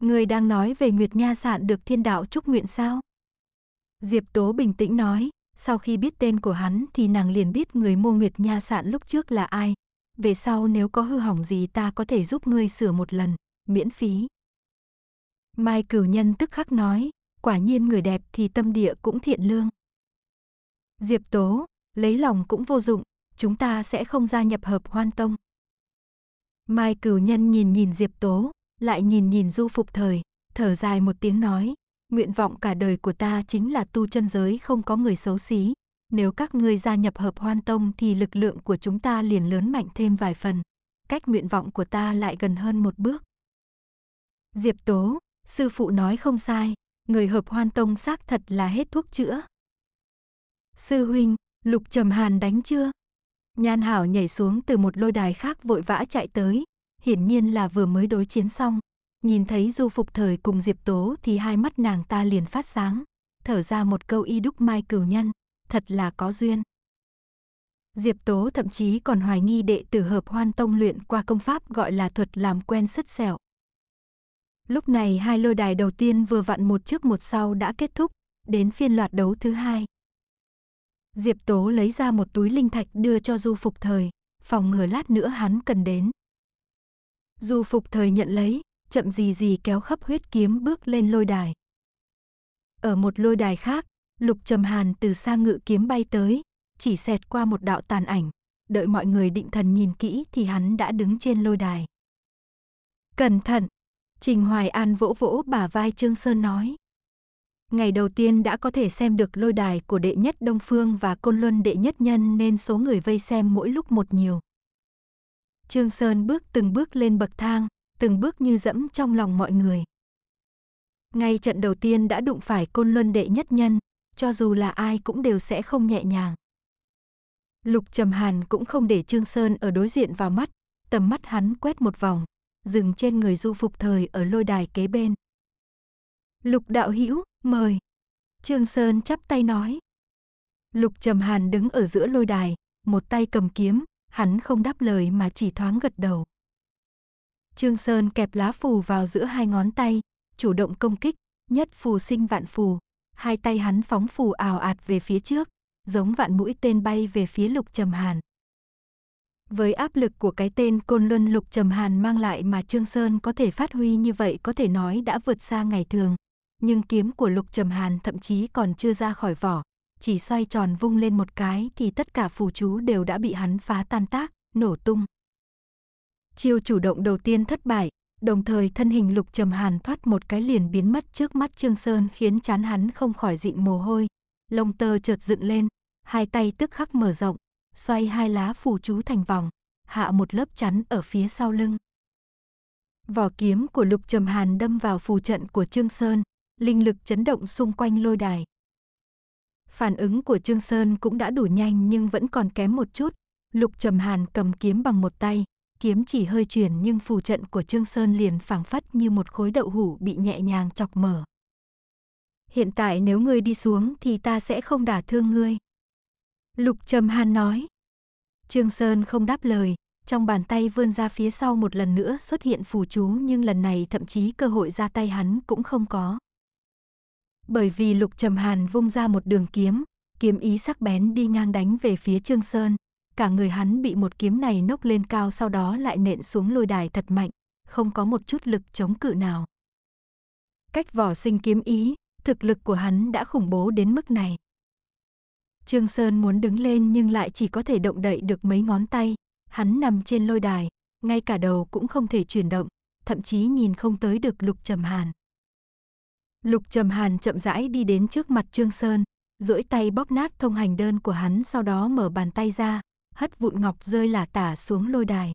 Người đang nói về Nguyệt Nha Sạn được thiên đạo chúc nguyện sao? Diệp Tố bình tĩnh nói, sau khi biết tên của hắn thì nàng liền biết người mua Nguyệt Nha Sạn lúc trước là ai. Về sau nếu có hư hỏng gì ta có thể giúp ngươi sửa một lần, miễn phí. Mai Cửu Nhân tức khắc nói, quả nhiên người đẹp thì tâm địa cũng thiện lương. Diệp Tố, lấy lòng cũng vô dụng, chúng ta sẽ không gia nhập hợp hoan tông. Mai cửu nhân nhìn nhìn Diệp Tố, lại nhìn nhìn du phục thời, thở dài một tiếng nói, nguyện vọng cả đời của ta chính là tu chân giới không có người xấu xí. Nếu các ngươi gia nhập hợp hoan tông thì lực lượng của chúng ta liền lớn mạnh thêm vài phần. Cách nguyện vọng của ta lại gần hơn một bước. Diệp Tố, sư phụ nói không sai, người hợp hoan tông xác thật là hết thuốc chữa. Sư huynh, lục trầm hàn đánh chưa? Nhan Hảo nhảy xuống từ một lôi đài khác vội vã chạy tới, hiển nhiên là vừa mới đối chiến xong. Nhìn thấy Du Phục Thời cùng Diệp Tố thì hai mắt nàng ta liền phát sáng, thở ra một câu y đúc mai cửu nhân, thật là có duyên. Diệp Tố thậm chí còn hoài nghi đệ tử hợp hoan tông luyện qua công pháp gọi là thuật làm quen sứt sẹo, Lúc này hai lôi đài đầu tiên vừa vặn một trước một sau đã kết thúc, đến phiên loạt đấu thứ hai. Diệp Tố lấy ra một túi linh thạch đưa cho Du Phục Thời, phòng ngừa lát nữa hắn cần đến. Du Phục Thời nhận lấy, chậm gì gì kéo khắp huyết kiếm bước lên lôi đài. Ở một lôi đài khác, Lục Trầm Hàn từ xa ngự kiếm bay tới, chỉ xẹt qua một đạo tàn ảnh, đợi mọi người định thần nhìn kỹ thì hắn đã đứng trên lôi đài. Cẩn thận! Trình Hoài An vỗ vỗ bà vai Trương Sơn nói. Ngày đầu tiên đã có thể xem được lôi đài của đệ nhất Đông Phương và Côn Luân đệ nhất nhân nên số người vây xem mỗi lúc một nhiều. Trương Sơn bước từng bước lên bậc thang, từng bước như dẫm trong lòng mọi người. Ngay trận đầu tiên đã đụng phải Côn Luân đệ nhất nhân, cho dù là ai cũng đều sẽ không nhẹ nhàng. Lục Trầm Hàn cũng không để Trương Sơn ở đối diện vào mắt, tầm mắt hắn quét một vòng, dừng trên người du phục thời ở lôi đài kế bên. Lục đạo hữu mời. Trương Sơn chắp tay nói. Lục Trầm Hàn đứng ở giữa lôi đài, một tay cầm kiếm, hắn không đáp lời mà chỉ thoáng gật đầu. Trương Sơn kẹp lá phù vào giữa hai ngón tay, chủ động công kích, nhất phù sinh vạn phù. Hai tay hắn phóng phù ảo ạt về phía trước, giống vạn mũi tên bay về phía Lục Trầm Hàn. Với áp lực của cái tên Côn Luân Lục Trầm Hàn mang lại mà Trương Sơn có thể phát huy như vậy có thể nói đã vượt xa ngày thường. Nhưng kiếm của Lục Trầm Hàn thậm chí còn chưa ra khỏi vỏ, chỉ xoay tròn vung lên một cái thì tất cả phù chú đều đã bị hắn phá tan tác, nổ tung. Chiêu chủ động đầu tiên thất bại, đồng thời thân hình Lục Trầm Hàn thoát một cái liền biến mất trước mắt Trương Sơn khiến chán hắn không khỏi dịn mồ hôi. Lông tơ chợt dựng lên, hai tay tức khắc mở rộng, xoay hai lá phù chú thành vòng, hạ một lớp chắn ở phía sau lưng. Vỏ kiếm của Lục Trầm Hàn đâm vào phù trận của Trương Sơn, linh lực chấn động xung quanh lôi đài. Phản ứng của Trương Sơn cũng đã đủ nhanh nhưng vẫn còn kém một chút. Lục Trầm Hàn cầm kiếm bằng một tay, kiếm chỉ hơi chuyển nhưng phù trận của Trương Sơn liền phảng phất như một khối đậu hủ bị nhẹ nhàng chọc mở. Hiện tại nếu ngươi đi xuống thì ta sẽ không đả thương ngươi. Lục Trầm Hàn nói. Trương Sơn không đáp lời, trong bàn tay vươn ra phía sau một lần nữa xuất hiện phù chú nhưng lần này thậm chí cơ hội ra tay hắn cũng không có. Bởi vì Lục Trầm Hàn vung ra một đường kiếm, kiếm ý sắc bén đi ngang đánh về phía Trương Sơn, cả người hắn bị một kiếm này nốc lên cao sau đó lại nện xuống lôi đài thật mạnh, không có một chút lực chống cự nào. Cách vỏ sinh kiếm ý, thực lực của hắn đã khủng bố đến mức này. Trương Sơn muốn đứng lên nhưng lại chỉ có thể động đậy được mấy ngón tay. Hắn nằm trên lôi đài, ngay cả đầu cũng không thể chuyển động, thậm chí nhìn không tới được Lục Trầm Hàn. Lục Trầm Hàn chậm rãi đi đến trước mặt Trương Sơn, duỗi tay bóp nát thông hành đơn của hắn sau đó mở bàn tay ra, hất vụn ngọc rơi lả tả xuống lôi đài.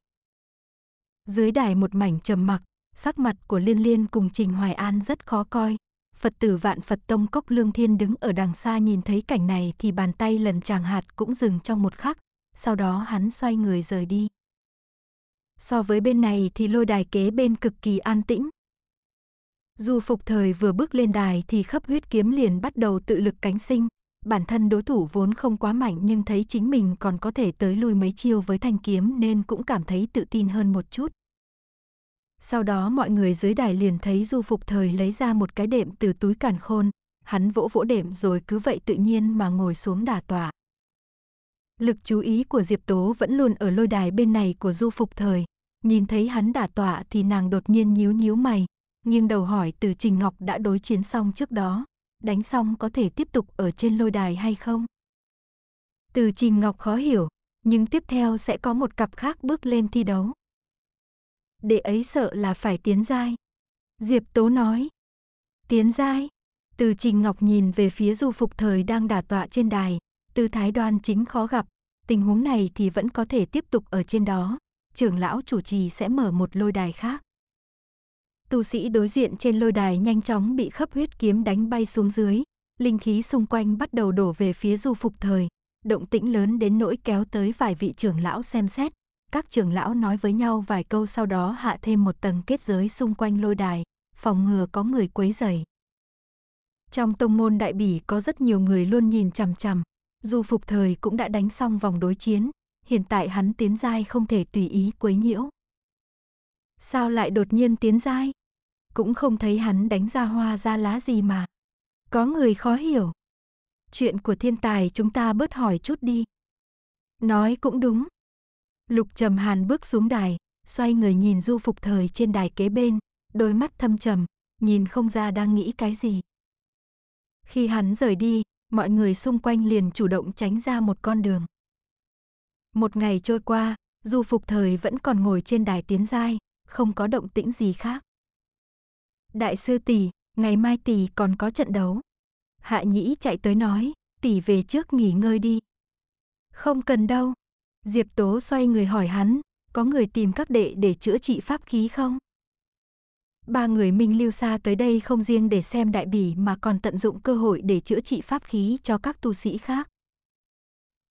Dưới đài một mảnh trầm mặc, sắc mặt của Liên Liên cùng Trình Hoài An rất khó coi, Phật tử vạn Phật Tông Cốc Lương Thiên đứng ở đằng xa nhìn thấy cảnh này thì bàn tay lần chàng hạt cũng dừng trong một khắc, sau đó hắn xoay người rời đi. So với bên này thì lôi đài kế bên cực kỳ an tĩnh. Dù phục thời vừa bước lên đài thì khắp huyết kiếm liền bắt đầu tự lực cánh sinh, bản thân đối thủ vốn không quá mạnh nhưng thấy chính mình còn có thể tới lui mấy chiêu với thanh kiếm nên cũng cảm thấy tự tin hơn một chút. Sau đó mọi người dưới đài liền thấy Du Phục Thời lấy ra một cái đệm từ túi càn khôn, hắn vỗ vỗ đệm rồi cứ vậy tự nhiên mà ngồi xuống đà tọa. Lực chú ý của Diệp Tố vẫn luôn ở lôi đài bên này của Du Phục Thời, nhìn thấy hắn đà tọa thì nàng đột nhiên nhíu nhíu mày, nghiêng đầu hỏi từ Trình Ngọc đã đối chiến xong trước đó, đánh xong có thể tiếp tục ở trên lôi đài hay không? Từ Trình Ngọc khó hiểu, nhưng tiếp theo sẽ có một cặp khác bước lên thi đấu đệ ấy sợ là phải tiến giai. Diệp Tố nói. Tiến giai? Từ Trình Ngọc nhìn về phía Du Phục Thời đang đả tọa trên đài, tư thái đoan chính khó gặp, tình huống này thì vẫn có thể tiếp tục ở trên đó, trưởng lão chủ trì sẽ mở một lôi đài khác. Tu sĩ đối diện trên lôi đài nhanh chóng bị khắp huyết kiếm đánh bay xuống dưới, linh khí xung quanh bắt đầu đổ về phía Du Phục Thời, động tĩnh lớn đến nỗi kéo tới vài vị trưởng lão xem xét, các trưởng lão nói với nhau vài câu sau đó hạ thêm một tầng kết giới xung quanh lôi đài, phòng ngừa có người quấy rầy. Trong tông môn đại bỉ có rất nhiều người luôn nhìn chằm chằm, dù phục thời cũng đã đánh xong vòng đối chiến, hiện tại hắn tiến giai không thể tùy ý quấy nhiễu. Sao lại đột nhiên tiến giai? Cũng không thấy hắn đánh ra hoa ra lá gì mà. Có người khó hiểu. Chuyện của thiên tài chúng ta bớt hỏi chút đi. Nói cũng đúng. Lục Trầm Hàn bước xuống đài, xoay người nhìn Du Phục Thời trên đài kế bên, đôi mắt thâm trầm, nhìn không ra đang nghĩ cái gì. Khi hắn rời đi, mọi người xung quanh liền chủ động tránh ra một con đường. Một ngày trôi qua, Du Phục Thời vẫn còn ngồi trên đài tiến giai, không có động tĩnh gì khác. Đại sư tỷ, ngày mai tỷ còn có trận đấu. Hạ Nhĩ chạy tới nói, tỷ về trước nghỉ ngơi đi. Không cần đâu, Diệp Tố xoay người hỏi hắn, có người tìm các đệ để chữa trị pháp khí không? Ba người Minh Lưu Sa tới đây không riêng để xem đại bỉ mà còn tận dụng cơ hội để chữa trị pháp khí cho các tu sĩ khác.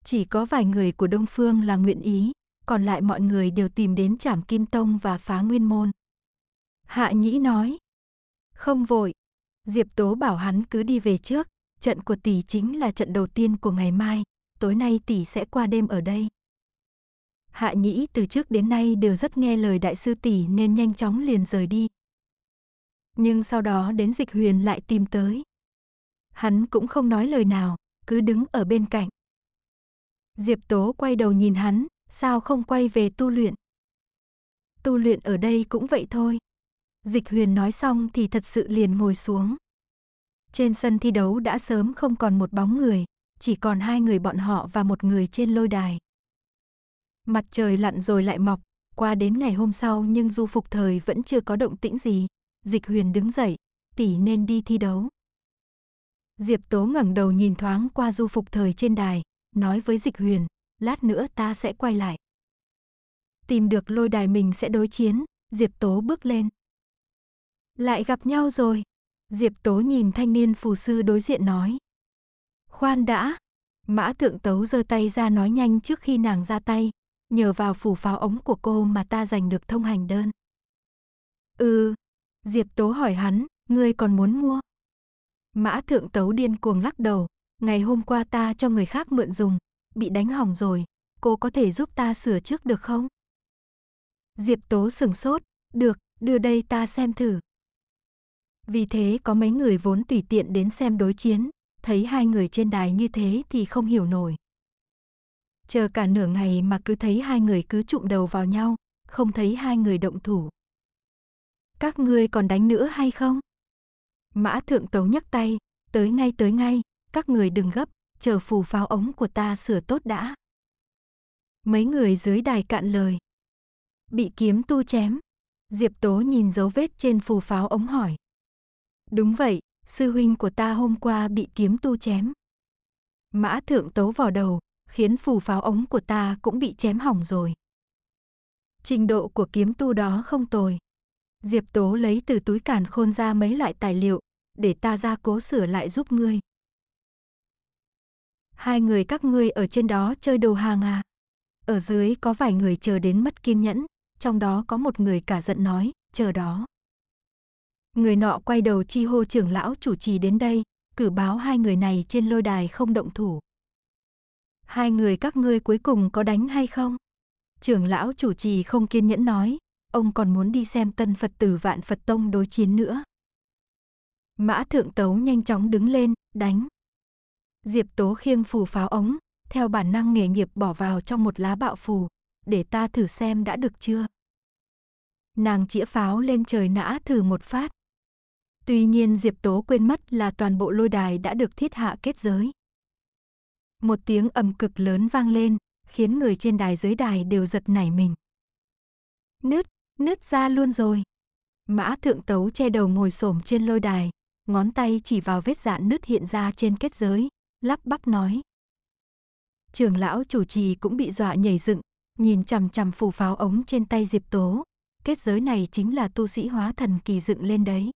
Chỉ có vài người của Đông Phương là nguyện ý, còn lại mọi người đều tìm đến Trảm Kim Tông và phá nguyên môn. Hạ Nhĩ nói, không vội, Diệp Tố bảo hắn cứ đi về trước, trận của tỷ chính là trận đầu tiên của ngày mai, tối nay tỷ sẽ qua đêm ở đây. Hạ Nhĩ từ trước đến nay đều rất nghe lời đại sư tỷ nên nhanh chóng liền rời đi. Nhưng sau đó đến Dịch Huyền lại tìm tới. Hắn cũng không nói lời nào, cứ đứng ở bên cạnh. Diệp Tố quay đầu nhìn hắn, sao không quay về tu luyện? Tu luyện ở đây cũng vậy thôi. Dịch Huyền nói xong thì thật sự liền ngồi xuống. Trên sân thi đấu đã sớm không còn một bóng người, chỉ còn hai người bọn họ và một người trên lôi đài. Mặt trời lặn rồi lại mọc, qua đến ngày hôm sau nhưng du phục thời vẫn chưa có động tĩnh gì. Dịch huyền đứng dậy, tỷ nên đi thi đấu. Diệp Tố ngẩng đầu nhìn thoáng qua du phục thời trên đài, nói với dịch huyền, lát nữa ta sẽ quay lại. Tìm được lôi đài mình sẽ đối chiến, Diệp Tố bước lên. Lại gặp nhau rồi. Diệp Tố nhìn thanh niên phù sư đối diện nói. Khoan đã. Mã thượng tấu giơ tay ra nói nhanh trước khi nàng ra tay, nhờ vào phủ pháo ống của cô mà ta giành được thông hành đơn. Ừ, Diệp Tố hỏi hắn, ngươi còn muốn mua? Mã thượng tấu điên cuồng lắc đầu, ngày hôm qua ta cho người khác mượn dùng, bị đánh hỏng rồi, cô có thể giúp ta sửa trước được không? Diệp Tố sửng sốt, được, đưa đây ta xem thử. Vì thế có mấy người vốn tùy tiện đến xem đối chiến, thấy hai người trên đài như thế thì không hiểu nổi chờ cả nửa ngày mà cứ thấy hai người cứ chụm đầu vào nhau, không thấy hai người động thủ. Các ngươi còn đánh nữa hay không? Mã thượng tấu nhấc tay, tới ngay tới ngay, các người đừng gấp, chờ phù pháo ống của ta sửa tốt đã. Mấy người dưới đài cạn lời. Bị kiếm tu chém. Diệp Tố nhìn dấu vết trên phù pháo ống hỏi. Đúng vậy, sư huynh của ta hôm qua bị kiếm tu chém. Mã thượng tấu vào đầu, khiến phù pháo ống của ta cũng bị chém hỏng rồi. Trình độ của kiếm tu đó không tồi. Diệp Tố lấy từ túi càn khôn ra mấy loại tài liệu, để ta ra cố sửa lại giúp ngươi. Hai người các ngươi ở trên đó chơi đồ hàng à? Ở dưới có vài người chờ đến mất kiên nhẫn, trong đó có một người cả giận nói, chờ đó. Người nọ quay đầu chi hô trưởng lão chủ trì đến đây, cử báo hai người này trên lôi đài không động thủ hai người các ngươi cuối cùng có đánh hay không? Trưởng lão chủ trì không kiên nhẫn nói, ông còn muốn đi xem tân Phật tử vạn Phật Tông đối chiến nữa. Mã thượng tấu nhanh chóng đứng lên, đánh. Diệp tố khiêng phù pháo ống, theo bản năng nghề nghiệp bỏ vào trong một lá bạo phù, để ta thử xem đã được chưa. Nàng chĩa pháo lên trời nã thử một phát. Tuy nhiên Diệp Tố quên mất là toàn bộ lôi đài đã được thiết hạ kết giới. Một tiếng ầm cực lớn vang lên, khiến người trên đài dưới đài đều giật nảy mình. Nứt, nứt ra luôn rồi. Mã thượng tấu che đầu ngồi xổm trên lôi đài, ngón tay chỉ vào vết dạn nứt hiện ra trên kết giới, lắp bắp nói. Trường lão chủ trì cũng bị dọa nhảy dựng, nhìn chằm chằm phù pháo ống trên tay Diệp Tố. Kết giới này chính là tu sĩ hóa thần kỳ dựng lên đấy.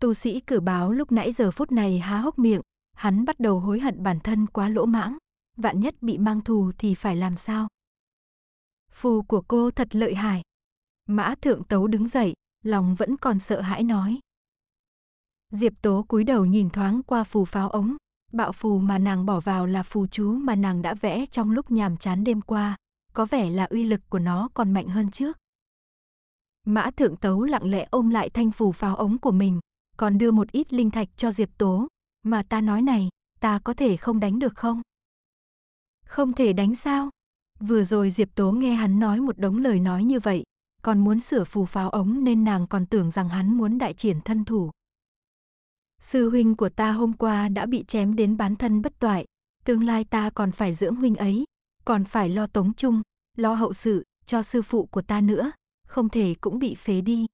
Tu sĩ cử báo lúc nãy giờ phút này há hốc miệng, hắn bắt đầu hối hận bản thân quá lỗ mãng, vạn nhất bị mang thù thì phải làm sao? Phù của cô thật lợi hại. Mã Thượng Tấu đứng dậy, lòng vẫn còn sợ hãi nói. Diệp Tố cúi đầu nhìn thoáng qua phù pháo ống, bạo phù mà nàng bỏ vào là phù chú mà nàng đã vẽ trong lúc nhàm chán đêm qua, có vẻ là uy lực của nó còn mạnh hơn trước. Mã Thượng Tấu lặng lẽ ôm lại thanh phù pháo ống của mình, còn đưa một ít linh thạch cho Diệp Tố, mà ta nói này, ta có thể không đánh được không? Không thể đánh sao? Vừa rồi Diệp Tố nghe hắn nói một đống lời nói như vậy, còn muốn sửa phù pháo ống nên nàng còn tưởng rằng hắn muốn đại triển thân thủ. Sư huynh của ta hôm qua đã bị chém đến bán thân bất toại, tương lai ta còn phải dưỡng huynh ấy, còn phải lo tống chung, lo hậu sự, cho sư phụ của ta nữa, không thể cũng bị phế đi.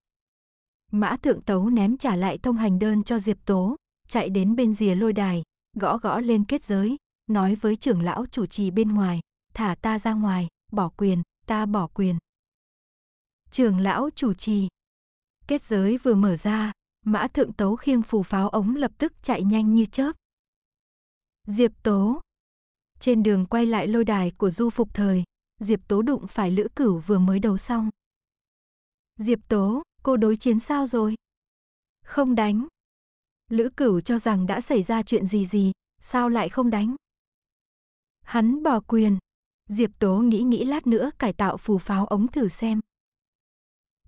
Mã Thượng Tấu ném trả lại thông hành đơn cho Diệp Tố, chạy đến bên rìa lôi đài, gõ gõ lên kết giới, nói với trưởng lão chủ trì bên ngoài, thả ta ra ngoài, bỏ quyền, ta bỏ quyền. Trưởng lão chủ trì. Kết giới vừa mở ra, mã thượng tấu khiêng phù pháo ống lập tức chạy nhanh như chớp. Diệp Tố. Trên đường quay lại lôi đài của du phục thời, Diệp Tố đụng phải Lữ Cửu vừa mới đấu xong. Diệp Tố, cô đối chiến sao rồi? Không đánh. Lữ Cửu cho rằng đã xảy ra chuyện gì gì, sao lại không đánh? Hắn bỏ quyền. Diệp Tố nghĩ nghĩ lát nữa cải tạo phù pháo ống thử xem.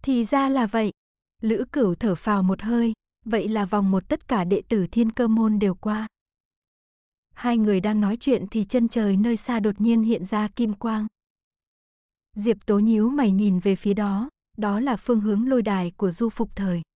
Thì ra là vậy. Lữ Cửu thở phào một hơi, vậy là vòng một tất cả đệ tử Thiên Cơ môn đều qua. Hai người đang nói chuyện thì chân trời nơi xa đột nhiên hiện ra kim quang. Diệp Tố nhíu mày nhìn về phía đó, đó là phương hướng lôi đài của Du Phục Thời.